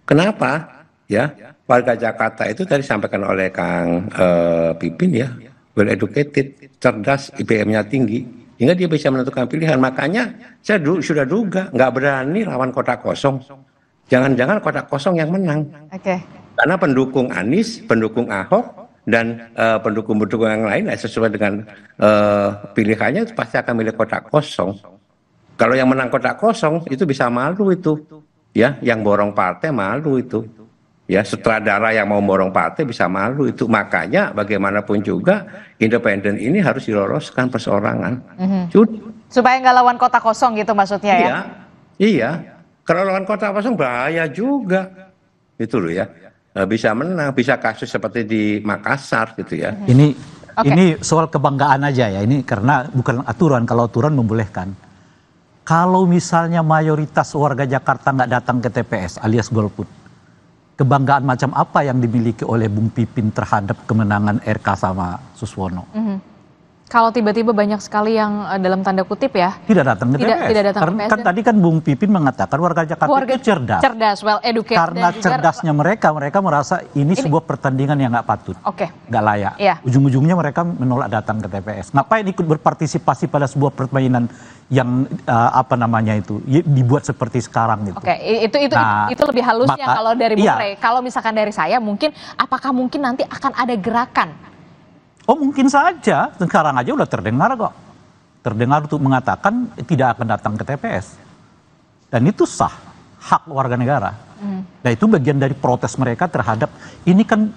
[SPEAKER 2] Kenapa? Ya warga Jakarta itu tadi sampaikan oleh Kang uh, Pipin ya well educated, cerdas, IPM-nya tinggi sehingga dia bisa menentukan pilihan. Makanya saya du sudah duga nggak berani lawan kota kosong Jangan-jangan kotak kosong yang menang. Oke. Okay. Karena pendukung Anies, pendukung Ahok, dan uh, eh, pendukung-pendukung yang lain eh, sesuai dengan uh, pilihannya pasti akan milih kotak kosong. Kalau yang menang kotak kosong itu bisa malu itu, ya, yang borong partai malu itu, ya, sutradara yang mau borong partai bisa malu itu. Makanya bagaimanapun juga independen ini harus diloloskan perseorangan.
[SPEAKER 3] Mm -hmm. Supaya nggak lawan kotak kosong gitu maksudnya iya, ya?
[SPEAKER 2] Iya, iya lawan kota kosong bahaya juga. Itu loh ya. Eh, bisa menang, bisa kasus seperti di Makassar
[SPEAKER 5] gitu ya. Hmm. Ini okay. ini soal kebanggaan aja ya. Ini karena bukan aturan. Kalau aturan membolehkan. Kalau misalnya mayoritas warga Jakarta nggak datang ke TPS alias golput, kebanggaan macam apa yang dimiliki oleh Bung Pipin terhadap kemenangan RK sama Suswono?
[SPEAKER 3] Mm -hmm. Kalau tiba-tiba banyak sekali yang eh, dalam tanda kutip ya
[SPEAKER 5] tidak datang ke TPS. Tidak, datang Karena kan dan... Ya. tadi kan Bung Pipin mengatakan warga Jakarta warga itu cerdas.
[SPEAKER 3] Cerdas, well educated. Karena juga... cerdasnya
[SPEAKER 5] mereka, mereka merasa ini, ini. sebuah pertandingan yang nggak patut, okay. nggak layak. Yeah. Ujung-ujungnya mereka menolak datang ke TPS. Ngapain ikut berpartisipasi pada sebuah permainan yang uh, apa namanya itu ya, dibuat seperti sekarang gitu.
[SPEAKER 3] Oke, okay, itu itu nah, itu, itu lebih halusnya maka, kalau dari Bung iya. Kalau misalkan dari saya mungkin apakah mungkin nanti akan ada gerakan
[SPEAKER 5] Oh mungkin saja, sekarang aja udah terdengar kok. Terdengar untuk mengatakan tidak akan datang ke TPS. Dan itu sah, hak warga negara. Hmm. Nah itu bagian dari protes mereka terhadap, ini kan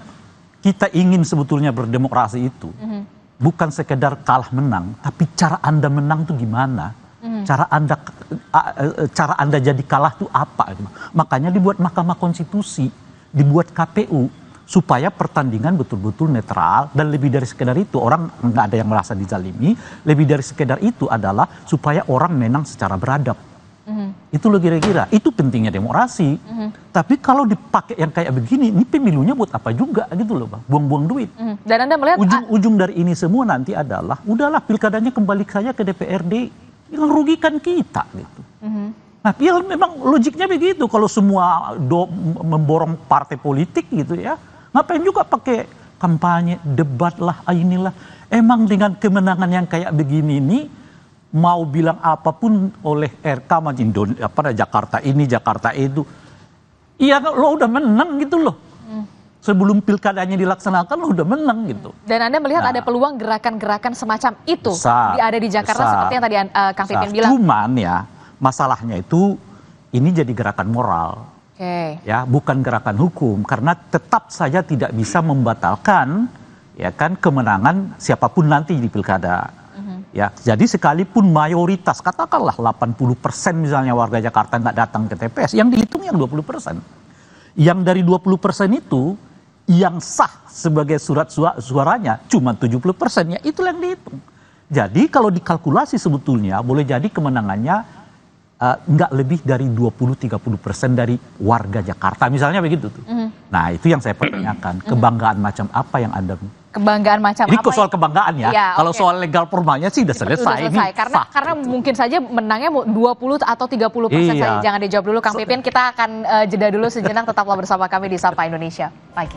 [SPEAKER 5] kita ingin sebetulnya berdemokrasi itu. Hmm. Bukan sekedar kalah menang, tapi cara Anda menang itu gimana? Hmm. Cara Anda e, e, cara Anda jadi kalah itu apa? Makanya dibuat Mahkamah Konstitusi, dibuat KPU, supaya pertandingan betul-betul netral dan lebih dari sekedar itu orang nggak ada yang merasa dizalimi lebih dari sekedar itu adalah supaya orang menang secara beradab mm-hmm. itu lo kira-kira itu pentingnya demokrasi mm-hmm. tapi kalau dipakai yang kayak begini ini pemilunya buat apa juga gitu loh bang buang-buang duit
[SPEAKER 3] mm-hmm. dan anda melihat ujung-ujung
[SPEAKER 5] dari ini semua nanti adalah udahlah pilkadanya kembali saja ke DPRD yang rugikan kita gitu mm-hmm. Nah, ya memang logiknya begitu. Kalau semua do memborong partai politik gitu ya, Ngapain juga pakai kampanye, debat lah, inilah. Emang dengan kemenangan yang kayak begini ini, mau bilang apapun oleh RK apa Jakarta ini, Jakarta itu. Iya lo udah menang gitu loh. Sebelum pilkadanya dilaksanakan lo udah menang gitu.
[SPEAKER 3] Dan Anda melihat nah, ada peluang gerakan-gerakan semacam itu besar, ada di Jakarta besar, seperti yang tadi uh, Kang Pipin bilang.
[SPEAKER 5] Cuman ya, masalahnya itu ini jadi gerakan moral Okay. Ya, bukan gerakan hukum karena tetap saja tidak bisa membatalkan ya kan kemenangan siapapun nanti di pilkada. Uh-huh. Ya, jadi sekalipun mayoritas katakanlah 80% misalnya warga Jakarta nggak datang ke TPS, yang dihitung yang 20%. Yang dari 20% itu yang sah sebagai surat suaranya cuma 70 ya itu yang dihitung. Jadi kalau dikalkulasi sebetulnya boleh jadi kemenangannya Eh, nggak uh, lebih dari 20-30 persen dari warga Jakarta misalnya begitu tuh. Mm Nah itu yang saya pertanyakan mhm. kebanggaan mm macam apa yang anda
[SPEAKER 3] kebanggaan macam Ini apa? soal
[SPEAKER 5] ya? kebanggaan ya. ya Kalau soal legal formalnya sih udah selesai, udah selesai. ini. Karena sah,
[SPEAKER 3] karena mungkin saja menangnya 20 atau 30 persen iya. saja. Jangan dijawab dulu Kang Pipin. Kita akan uh, jeda dulu sejenak. Tetaplah bersama kami di Sapa Indonesia pagi.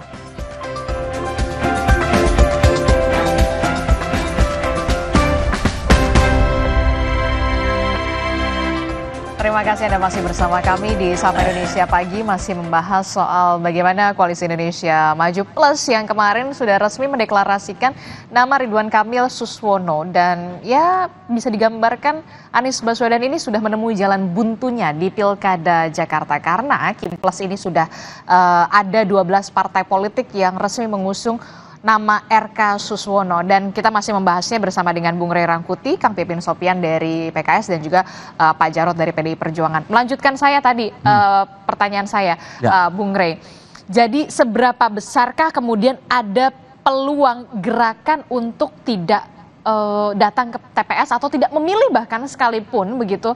[SPEAKER 3] terima kasih Anda masih bersama kami di Sapa Indonesia Pagi masih membahas soal bagaimana Koalisi Indonesia Maju Plus yang kemarin sudah resmi mendeklarasikan nama Ridwan Kamil Suswono dan ya bisa digambarkan Anies Baswedan ini sudah menemui jalan buntunya di Pilkada Jakarta karena Kim Plus ini sudah uh, ada 12 partai politik yang resmi mengusung nama RK Suswono dan kita masih membahasnya bersama dengan Bung Rey Rangkuti, Kang Pipin Sopian dari PKS dan juga uh, Pak Jarot dari PDI Perjuangan. Melanjutkan saya tadi hmm. uh, pertanyaan saya, ya. uh, Bung Rey. Jadi seberapa besarkah kemudian ada peluang gerakan untuk tidak uh, datang ke TPS atau tidak memilih bahkan sekalipun begitu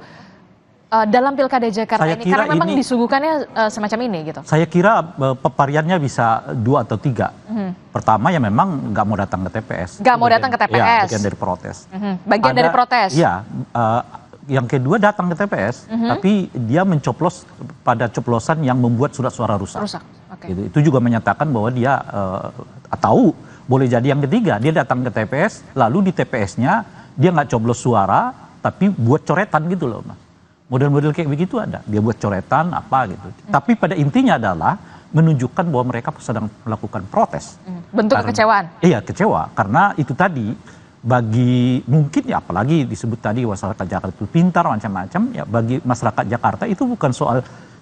[SPEAKER 3] uh, dalam pilkada Jakarta saya ini kira karena memang ini, disuguhkannya uh, semacam ini gitu. Saya
[SPEAKER 5] kira uh, eh, pepariannya bisa dua atau tiga. Hmm. Pertama ya memang nggak mau datang ke TPS. Nggak mau datang ke TPS. Ya, bagian dari protes.
[SPEAKER 3] Hmm. Bagian Ada, dari protes. Iya.
[SPEAKER 5] Uh, yang kedua datang ke TPS, mm -hmm. tapi dia mencoplos pada coplosan yang membuat surat suara rusak. Rusak. Okay. Gitu. Itu juga menyatakan bahwa dia uh, tahu boleh jadi yang ketiga dia datang ke TPS, lalu di TPS-nya dia nggak coblos suara, tapi buat coretan gitu loh, mas model-model kayak begitu ada dia buat coretan apa gitu hmm. tapi pada intinya adalah menunjukkan bahwa mereka sedang melakukan protes
[SPEAKER 3] hmm. bentuk karena, kecewaan
[SPEAKER 5] iya kecewa karena itu tadi bagi mungkin ya apalagi disebut tadi masyarakat Jakarta itu pintar macam-macam ya bagi masyarakat Jakarta itu bukan soal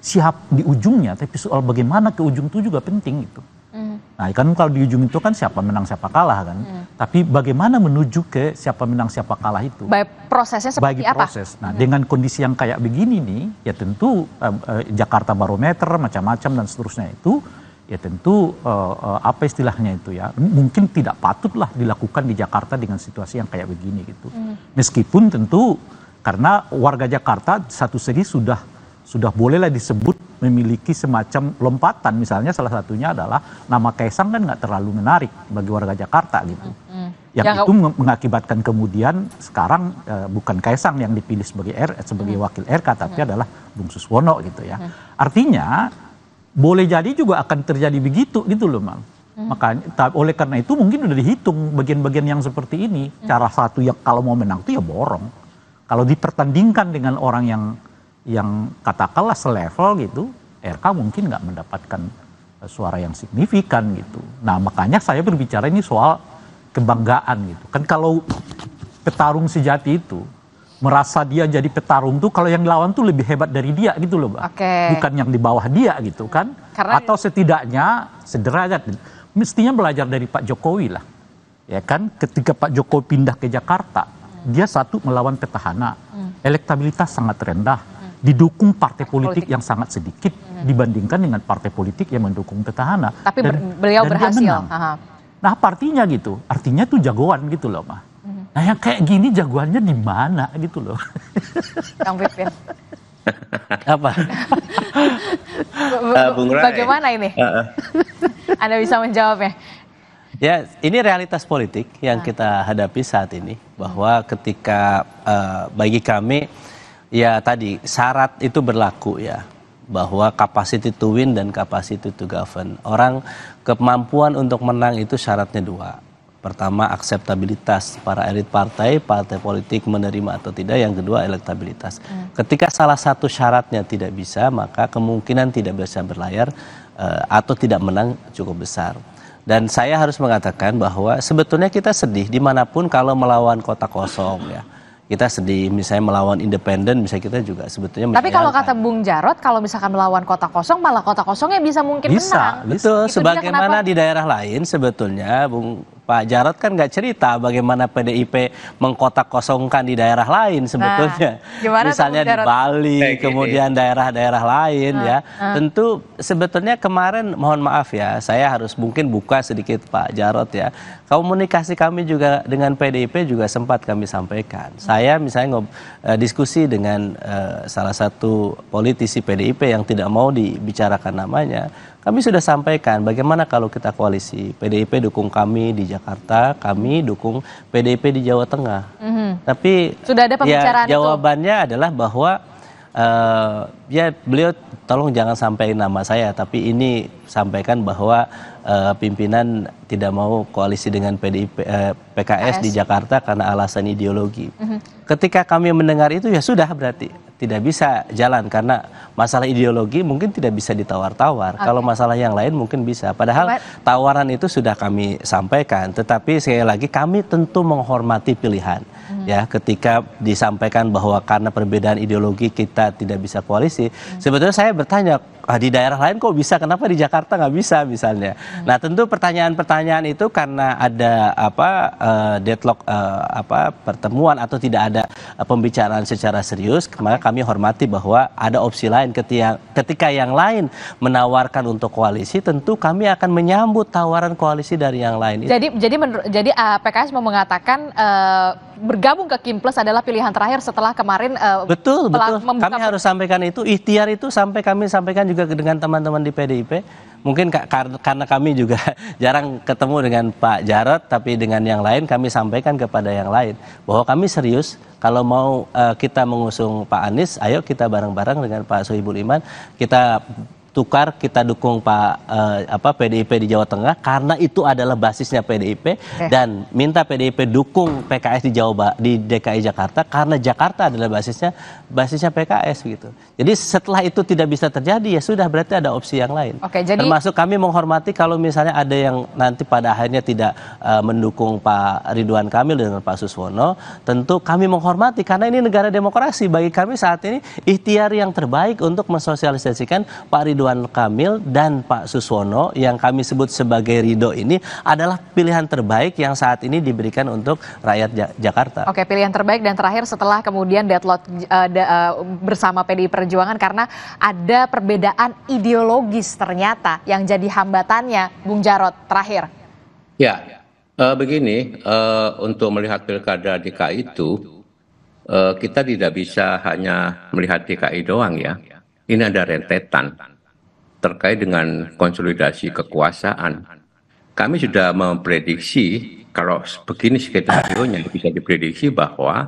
[SPEAKER 5] siap di ujungnya tapi soal bagaimana ke ujung itu juga penting itu. Mm. Nah, kan kalau di ujung itu kan siapa menang siapa kalah kan. Mm. Tapi bagaimana menuju ke siapa menang siapa kalah itu? Baik
[SPEAKER 3] prosesnya seperti Bagi apa? proses. Nah, mm. dengan
[SPEAKER 5] kondisi yang kayak begini nih, ya tentu eh, eh, Jakarta Barometer macam-macam dan seterusnya itu ya tentu eh, eh, apa istilahnya itu ya mungkin tidak patutlah dilakukan di Jakarta dengan situasi yang kayak begini gitu. Mm. Meskipun tentu karena warga Jakarta satu segi sudah sudah bolehlah disebut memiliki semacam lompatan misalnya salah satunya adalah nama Kaisang kan nggak terlalu menarik bagi warga Jakarta gitu
[SPEAKER 1] hmm. yang ya, itu
[SPEAKER 5] mengakibatkan kemudian sekarang eh, bukan Kaisang yang dipilih sebagai R eh, sebagai hmm. wakil RK tapi hmm. adalah Bung Suswono gitu ya hmm. artinya boleh jadi juga akan terjadi begitu gitu loh mang Maka, makanya oleh karena itu mungkin sudah dihitung bagian-bagian yang seperti ini cara satu yang kalau mau menang itu ya borong kalau dipertandingkan dengan orang yang yang katakanlah selevel gitu, RK mungkin nggak mendapatkan eh, suara yang signifikan gitu. Nah makanya saya berbicara ini soal kebanggaan gitu. Kan kalau petarung sejati itu merasa dia jadi petarung tuh kalau yang lawan tuh lebih hebat dari dia gitu loh, Mbak. Okay. Bukan yang di bawah dia gitu kan. Karena... Atau setidaknya sederajat. Mestinya belajar dari Pak Jokowi lah. Ya kan ketika Pak Jokowi pindah ke Jakarta, dia satu melawan petahana. Hmm. Elektabilitas sangat rendah didukung partai politik, politik yang sangat sedikit hmm. dibandingkan dengan partai politik yang mendukung petahana. Tapi dan, beliau dan berhasil. Dia Nah, partinya gitu, artinya tuh jagoan gitu loh, mah. Hmm. Nah, yang kayak gini jagoannya di mana gitu loh.
[SPEAKER 3] Kang Pipin. Apa? Eh, Bagaimana ini? Anda bisa menjawabnya.
[SPEAKER 4] Ya, ini realitas politik yang ah. kita hadapi saat ini bahwa ketika uh, bagi kami Ya tadi syarat itu berlaku ya bahwa capacity to win dan capacity to govern. Orang kemampuan untuk menang itu syaratnya dua. Pertama akseptabilitas para elit partai, partai politik menerima atau tidak. Yang kedua elektabilitas. Hmm. Ketika salah satu syaratnya tidak bisa, maka kemungkinan tidak bisa berlayar uh, atau tidak menang cukup besar. Dan saya harus mengatakan bahwa sebetulnya kita sedih dimanapun kalau melawan kota kosong ya kita sedih misalnya melawan independen misalnya kita juga sebetulnya tapi kalau kata
[SPEAKER 3] Bung Jarot kalau misalkan melawan kota kosong malah kota kosongnya bisa mungkin bisa, menang
[SPEAKER 4] bisa betul sebagaimana di daerah lain sebetulnya Bung Pak Jarot kan nggak cerita bagaimana PDIP mengkotak kosongkan di daerah lain nah, sebetulnya. Nah, Misalnya di Bali, Kayak kemudian daerah-daerah lain nah, ya. Nah. Tentu sebetulnya kemarin mohon maaf ya, saya harus mungkin buka sedikit Pak Jarot ya. Komunikasi kami juga dengan PDIP juga sempat kami sampaikan. Saya misalnya ngob, eh, diskusi dengan eh, salah satu politisi PDIP yang tidak mau dibicarakan namanya kami sudah sampaikan bagaimana kalau kita koalisi. PDIP dukung kami di Jakarta, kami dukung PDIP di Jawa Tengah. Mm -hmm. Tapi
[SPEAKER 3] sudah ada ya, jawabannya
[SPEAKER 4] itu? adalah bahwa uh, ya beliau tolong jangan sampaikan nama saya, tapi ini sampaikan bahwa uh, pimpinan tidak mau koalisi dengan PDIP, uh, eh, PKS AS. di Jakarta karena alasan ideologi. Mm -hmm. Ketika kami mendengar itu ya sudah berarti tidak bisa jalan karena masalah ideologi mungkin tidak bisa ditawar-tawar. Okay. Kalau masalah yang lain mungkin bisa. Padahal But, tawaran itu sudah kami sampaikan, tetapi sekali lagi kami tentu menghormati pilihan hmm. ya ketika disampaikan bahwa karena perbedaan ideologi kita tidak bisa koalisi hmm. sebetulnya saya bertanya ah, di daerah lain kok bisa kenapa di Jakarta nggak bisa misalnya hmm. nah tentu pertanyaan-pertanyaan itu karena ada apa uh, deadlock uh, apa pertemuan atau tidak ada uh, pembicaraan secara serius maka kami hormati bahwa ada opsi lain ketika ketika yang lain menawarkan untuk koalisi tentu kami akan menyambut tawaran koalisi dari yang lain jadi
[SPEAKER 3] itu. jadi jadi uh, PKS mau mengatakan uh, ber bergabung ke Kim Plus adalah pilihan terakhir setelah kemarin uh,
[SPEAKER 4] betul betul kami harus sampaikan itu ikhtiar itu sampai kami sampaikan juga dengan teman-teman di PDIP mungkin karena kami juga jarang ketemu dengan Pak Jarot tapi dengan yang lain kami sampaikan kepada yang lain bahwa kami serius kalau mau uh, kita mengusung Pak Anies ayo kita bareng-bareng dengan Pak Sohibul Iman kita tukar kita dukung Pak eh, apa PDIP di Jawa Tengah karena itu adalah basisnya PDIP eh. dan minta PDIP dukung PKS di Jawa di DKI Jakarta karena Jakarta adalah basisnya basisnya PKS gitu. Jadi setelah itu tidak bisa terjadi ya sudah berarti ada opsi yang lain.
[SPEAKER 3] Oke, jadi... Termasuk
[SPEAKER 4] kami menghormati kalau misalnya ada yang nanti pada akhirnya tidak eh, mendukung Pak Ridwan Kamil dengan Pak Suswono, tentu kami menghormati karena ini negara demokrasi. Bagi kami saat ini ikhtiar yang terbaik untuk mensosialisasikan Pak Ridwan Ridwan Kamil dan Pak Suswono yang kami sebut sebagai Rido ini adalah pilihan terbaik yang saat ini diberikan untuk rakyat Jakarta.
[SPEAKER 3] Oke, pilihan terbaik dan terakhir setelah kemudian deadlock uh, de, uh, bersama PDI Perjuangan karena ada perbedaan ideologis ternyata yang jadi hambatannya, Bung Jarot. Terakhir.
[SPEAKER 2] Ya, uh, begini uh, untuk melihat pilkada DKI itu kita tidak bisa hanya melihat DKI doang ya. Ini ada rentetan terkait dengan konsolidasi kekuasaan. Kami sudah memprediksi kalau begini skenario-nya bisa diprediksi bahwa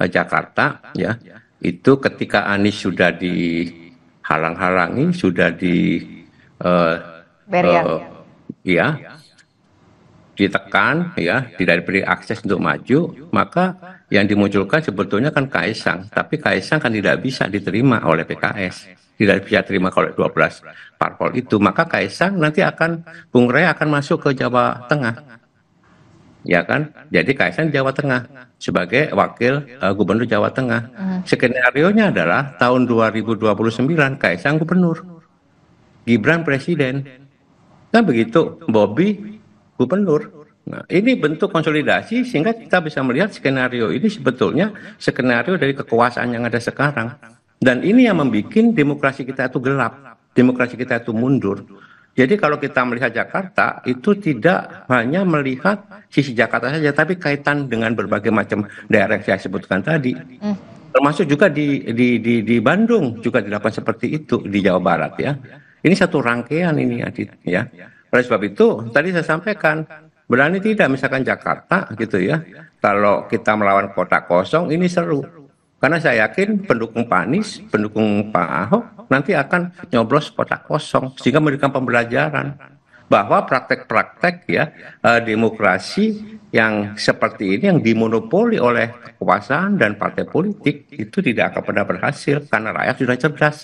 [SPEAKER 2] eh, Jakarta ya itu ketika Anies sudah dihalang-halangi, sudah di uh, uh, ya ditekan ya tidak diberi akses untuk maju maka yang dimunculkan sebetulnya kan Kaisang tapi Kaisang kan tidak bisa diterima oleh PKS tidak bisa terima kalau 12 parpol itu, maka Kaisang nanti akan Bung Rey akan masuk ke Jawa Tengah. Ya kan? Jadi Kaisang Jawa Tengah sebagai wakil uh, gubernur Jawa Tengah. Hmm. Skenario nya adalah tahun 2029 Kaisang gubernur, Gibran presiden. Kan begitu, Bobby gubernur. Nah, ini bentuk konsolidasi sehingga kita bisa melihat skenario ini sebetulnya skenario dari kekuasaan yang ada sekarang. Dan ini yang membuat demokrasi kita itu gelap, demokrasi kita itu mundur. Jadi kalau kita melihat Jakarta itu tidak hanya melihat sisi Jakarta saja, tapi kaitan dengan berbagai macam daerah yang saya sebutkan tadi. Hmm. Termasuk juga di, di, di, di Bandung juga dilakukan seperti itu di Jawa Barat ya. Ini satu rangkaian ini Adit ya. Oleh sebab itu tadi saya sampaikan berani tidak misalkan Jakarta gitu ya. Kalau kita melawan kota kosong ini seru karena saya yakin pendukung Pak Anies, pendukung Pak Ahok nanti akan nyoblos kotak kosong sehingga memberikan pembelajaran bahwa praktek-praktek ya eh, demokrasi yang seperti ini yang dimonopoli oleh kekuasaan dan partai politik itu tidak akan pernah berhasil karena rakyat sudah cerdas.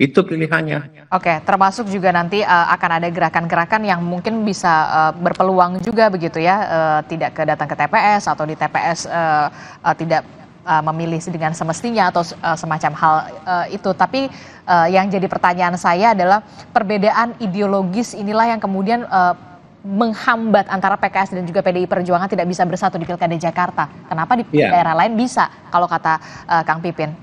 [SPEAKER 2] Itu pilihannya.
[SPEAKER 3] Oke, termasuk juga nanti uh, akan ada gerakan-gerakan yang mungkin bisa uh, berpeluang juga begitu ya, uh, tidak ke datang ke TPS atau di TPS uh, uh, tidak uh, memilih dengan semestinya atau uh, semacam hal uh, itu. Tapi uh, yang jadi pertanyaan saya adalah perbedaan ideologis inilah yang kemudian uh, menghambat antara PKS dan juga PDI Perjuangan tidak bisa bersatu di Pilkada Jakarta. Kenapa di ya. daerah lain bisa? Kalau kata uh, Kang Pipin.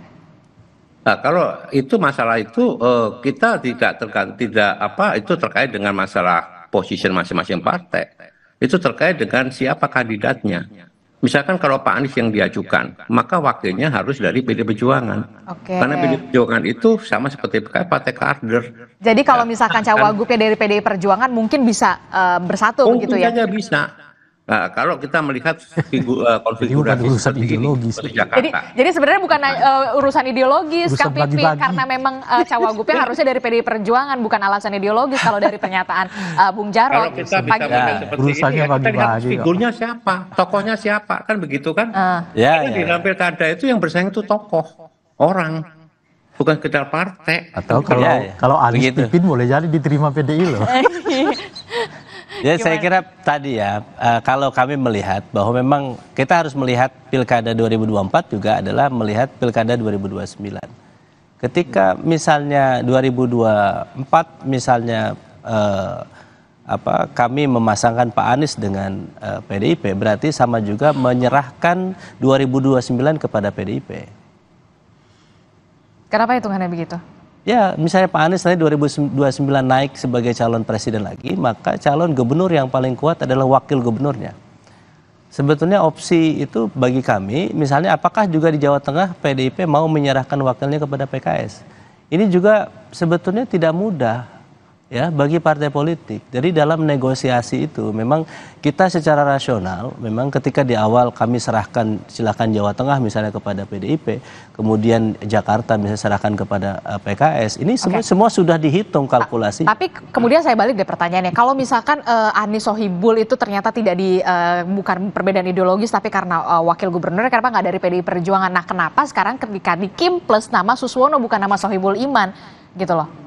[SPEAKER 2] Nah, kalau itu masalah itu uh, kita tidak terkait tidak apa itu terkait dengan masalah position masing-masing partai. Itu terkait dengan siapa kandidatnya. Misalkan kalau Pak Anies yang diajukan, maka wakilnya harus dari PD Perjuangan. Okay. Karena PD Perjuangan itu sama seperti partai kader.
[SPEAKER 3] Jadi kalau ya, misalkan kan? cawagupnya dari PD Perjuangan mungkin bisa uh, bersatu mungkin begitu ya? Mungkin
[SPEAKER 2] bisa. Nah, kalau kita melihat figu, uh, konfigurasi jadi urusan seperti ideologis di Jakarta. Jadi,
[SPEAKER 3] jadi sebenarnya bukan uh, urusan ideologis urusan KPP bagi karena memang uh, cawagupnya harusnya dari PDI Perjuangan bukan alasan ideologis kalau dari pernyataan uh, Bung Jarot. Kalau kita bisa pagi, ya, seperti
[SPEAKER 5] ini, ya, kita lihat figurnya
[SPEAKER 2] siapa, tokohnya siapa, kan begitu kan?
[SPEAKER 3] Uh, ya, ya, ya. di
[SPEAKER 2] dalam pilkada itu yang bersaing itu tokoh, orang bukan sekedar partai. Atau kalau ya, ya. kalau Anies
[SPEAKER 5] Pipin boleh jadi diterima PDI loh.
[SPEAKER 2] Ya saya kira tadi ya uh, kalau
[SPEAKER 4] kami melihat bahwa memang kita harus melihat pilkada 2024 juga adalah melihat pilkada 2029. Ketika misalnya 2024 misalnya uh, apa kami memasangkan Pak Anies dengan uh, eh, PDIP berarti sama juga menyerahkan 2029 kepada PDIP.
[SPEAKER 3] Kenapa hitungannya begitu?
[SPEAKER 4] Ya, misalnya Pak Anies tadi 2029 naik sebagai calon presiden lagi, maka calon gubernur yang paling kuat adalah wakil gubernurnya. Sebetulnya opsi itu bagi kami, misalnya apakah juga di Jawa Tengah PDIP mau menyerahkan wakilnya kepada PKS? Ini juga sebetulnya tidak mudah ya bagi partai politik. Jadi dalam negosiasi itu memang kita secara rasional memang ketika di awal kami serahkan silakan Jawa Tengah misalnya kepada PDIP, kemudian Jakarta misalnya serahkan kepada eh, PKS. Ini semua okay. semua sudah dihitung kalkulasi. Tapi
[SPEAKER 3] kemudian saya balik deh pertanyaannya. Kalau misalkan uh, Anies Sohibul itu ternyata tidak di uh, bukan perbedaan ideologis tapi karena uh, wakil gubernur kenapa nggak dari PDI Perjuangan? Nah, kenapa sekarang ketika di Kim plus nama Suswono bukan nama Sohibul Iman gitu loh?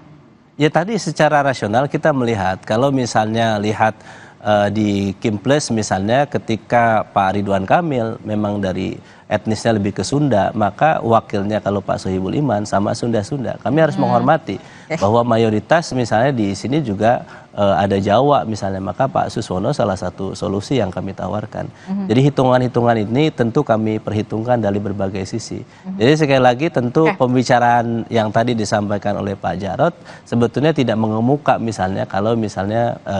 [SPEAKER 4] Ya tadi secara rasional kita melihat kalau misalnya lihat uh, di Kimples misalnya ketika Pak Ridwan Kamil memang dari etnisnya lebih ke Sunda, maka wakilnya kalau Pak Sohibul Iman sama Sunda-Sunda. Kami harus hmm. menghormati eh. bahwa mayoritas misalnya di sini juga e, ada Jawa misalnya, maka Pak Suswono salah satu solusi yang kami tawarkan. Hmm. Jadi hitungan-hitungan ini tentu kami perhitungkan dari berbagai sisi. Hmm. Jadi sekali lagi tentu eh. pembicaraan yang tadi disampaikan oleh Pak Jarot sebetulnya tidak mengemuka misalnya kalau misalnya e,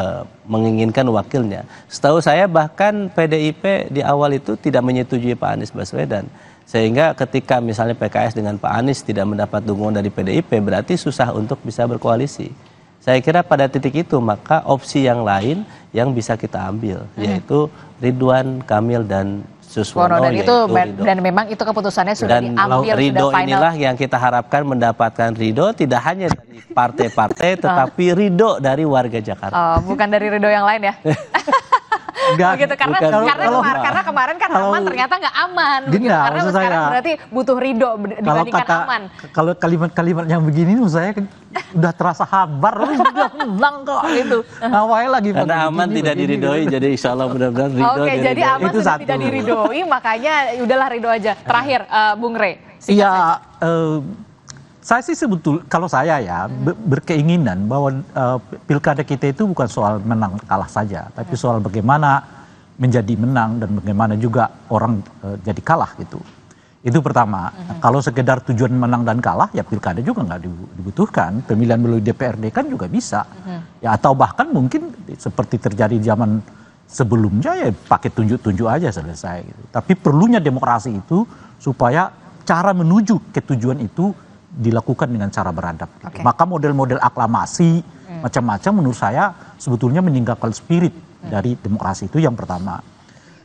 [SPEAKER 4] menginginkan wakilnya. Setahu saya bahkan PDIP di awal itu tidak menyetujui Pak Anies Baswedan Baswedan. Sehingga ketika misalnya PKS dengan Pak Anies tidak mendapat dukungan dari PDIP berarti susah untuk bisa berkoalisi. Saya kira pada titik itu maka opsi yang lain yang bisa kita ambil hmm. yaitu Ridwan Kamil dan Suswono dan itu
[SPEAKER 3] dan memang itu keputusannya sudah dan diambil Ridho sudah final. inilah
[SPEAKER 4] yang kita harapkan mendapatkan Ridho tidak hanya dari partai-partai ah. tetapi Ridho dari warga Jakarta.
[SPEAKER 3] Oh, bukan dari Ridho yang lain ya.
[SPEAKER 4] Enggak, oh gitu karena
[SPEAKER 3] bukan, karena, kalau, karena kemarin kan kalau, aman ternyata nggak aman. Gini gitu. karena saya, sekarang berarti butuh ridho dibandingkan kalau kata, aman.
[SPEAKER 5] Kalau kalimat-kalimat yang begini menurut saya udah terasa habar udah
[SPEAKER 3] menang kok gitu. ngawain lagi karena aman begini, tidak begini, gitu. diridoi
[SPEAKER 4] jadi insya Allah mudah-mudahan ridho.
[SPEAKER 3] Oke, jadi aman itu satu. tidak diridoi makanya udahlah ridho aja. Terakhir uh, Bung Re.
[SPEAKER 5] Iya, uh, saya sih sebetul kalau saya ya hmm. berkeinginan bahwa eh, pilkada kita itu bukan soal menang kalah saja, tapi ya. soal bagaimana menjadi menang dan bagaimana juga orang eh, jadi kalah gitu. Itu pertama. Hmm. Kalau sekedar tujuan menang dan kalah, ya pilkada juga nggak dibutuhkan. Pemilihan melalui DPRD kan juga bisa. Hmm. Ya atau bahkan mungkin seperti terjadi zaman sebelumnya ya pakai tunjuk-tunjuk aja selesai. Gitu. Tapi perlunya demokrasi itu supaya cara menuju ke tujuan itu dilakukan dengan cara beradab. Gitu. Okay. Maka model-model aklamasi hmm. macam-macam menurut saya sebetulnya meninggalkan spirit hmm. dari demokrasi itu yang pertama.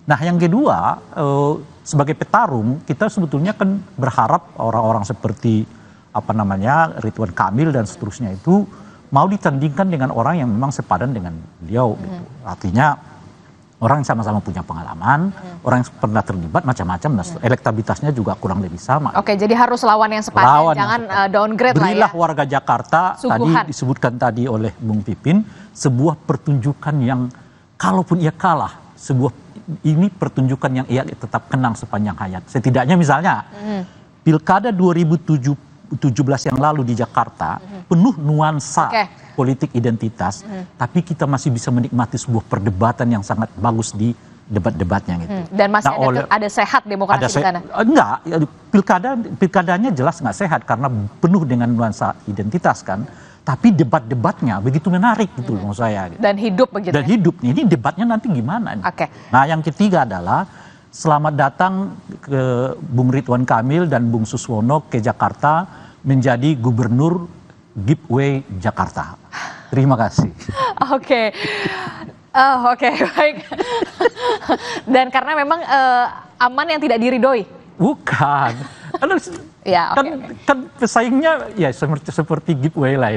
[SPEAKER 5] Nah yang kedua eh, sebagai petarung kita sebetulnya kan berharap orang-orang seperti apa namanya Ridwan Kamil dan seterusnya itu mau ditandingkan dengan orang yang memang sepadan dengan beliau. Gitu. Hmm. Artinya orang sama-sama punya pengalaman, hmm. orang yang pernah terlibat macam-macam, hmm. elektabilitasnya juga kurang lebih sama. Oke,
[SPEAKER 3] ya. jadi harus lawan yang sepadan, lawan jangan yang eh, downgrade Berilah lah
[SPEAKER 5] ya. warga Jakarta Suguhan. tadi disebutkan tadi oleh Bung Pipin sebuah pertunjukan yang kalaupun ia kalah, sebuah ini pertunjukan yang ia tetap kenang sepanjang hayat. Setidaknya misalnya hmm. Pilkada 2007. 2017 yang lalu di Jakarta penuh nuansa okay. politik identitas, hmm. tapi kita masih bisa menikmati sebuah perdebatan yang sangat bagus di debat-debatnya gitu.
[SPEAKER 3] Hmm. Dan masih nah, ada, oleh, ada sehat demokrasi ada se di sana?
[SPEAKER 5] Enggak, ya, pilkada pilkadanya jelas nggak sehat karena penuh dengan nuansa identitas kan. Tapi debat-debatnya begitu menarik gitu hmm. loh saya. Gitu.
[SPEAKER 3] Dan hidup begitu. Dan ya?
[SPEAKER 5] hidup ini debatnya nanti gimana? Oke. Okay. Nah yang ketiga adalah selamat datang ke Bung Ridwan Kamil dan Bung Suswono ke Jakarta menjadi gubernur giveaway Jakarta. Terima kasih.
[SPEAKER 3] Oke. Okay. Oh, Oke, okay, baik. dan karena memang uh, aman yang tidak diridoi.
[SPEAKER 5] Bukan.
[SPEAKER 3] Ya, kan, ya, okay, kan, okay.
[SPEAKER 5] kan pesaingnya ya seperti, seperti giveaway lah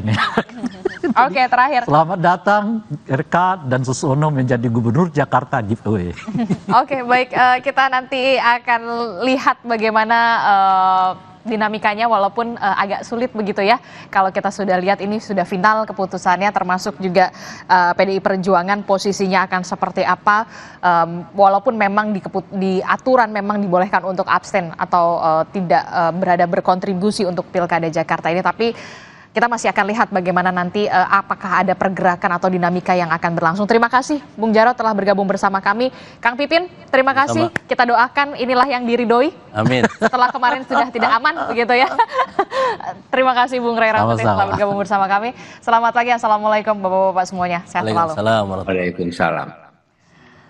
[SPEAKER 3] Oke, okay, terakhir. Selamat
[SPEAKER 5] datang RK dan Susono menjadi gubernur Jakarta giveaway. Oke,
[SPEAKER 3] okay, baik uh, kita nanti akan lihat bagaimana uh, dinamikanya walaupun uh, agak sulit begitu ya. Kalau kita sudah lihat ini sudah final keputusannya termasuk juga uh, PDI Perjuangan posisinya akan seperti apa um, walaupun memang di, di aturan memang dibolehkan untuk abstain atau uh, tidak uh, berada berkontribusi untuk Pilkada Jakarta ini tapi kita masih akan lihat bagaimana nanti uh, apakah ada pergerakan atau dinamika yang akan berlangsung. Terima kasih Bung Jarot telah bergabung bersama kami. Kang Pipin, terima kasih. Kita doakan inilah yang diridoi. Amin. Setelah kemarin sudah tidak aman begitu ya. terima kasih Bung Ray Rangkuti telah bergabung bersama kami. Selamat pagi. Assalamualaikum Bapak-bapak semuanya. Sehat
[SPEAKER 2] selalu. Waalaikumsalam.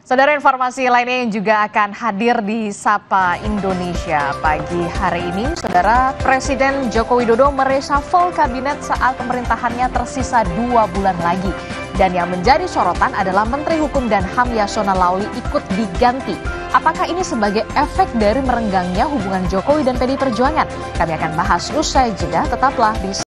[SPEAKER 3] Saudara informasi lainnya yang juga akan hadir di Sapa Indonesia pagi hari ini, Saudara Presiden Joko Widodo mereshuffle kabinet saat pemerintahannya tersisa dua bulan lagi. Dan yang menjadi sorotan adalah Menteri Hukum dan HAM Yasona Lauli ikut diganti. Apakah ini sebagai efek dari merenggangnya hubungan Jokowi dan PD Perjuangan? Kami akan bahas usai jeda, tetaplah di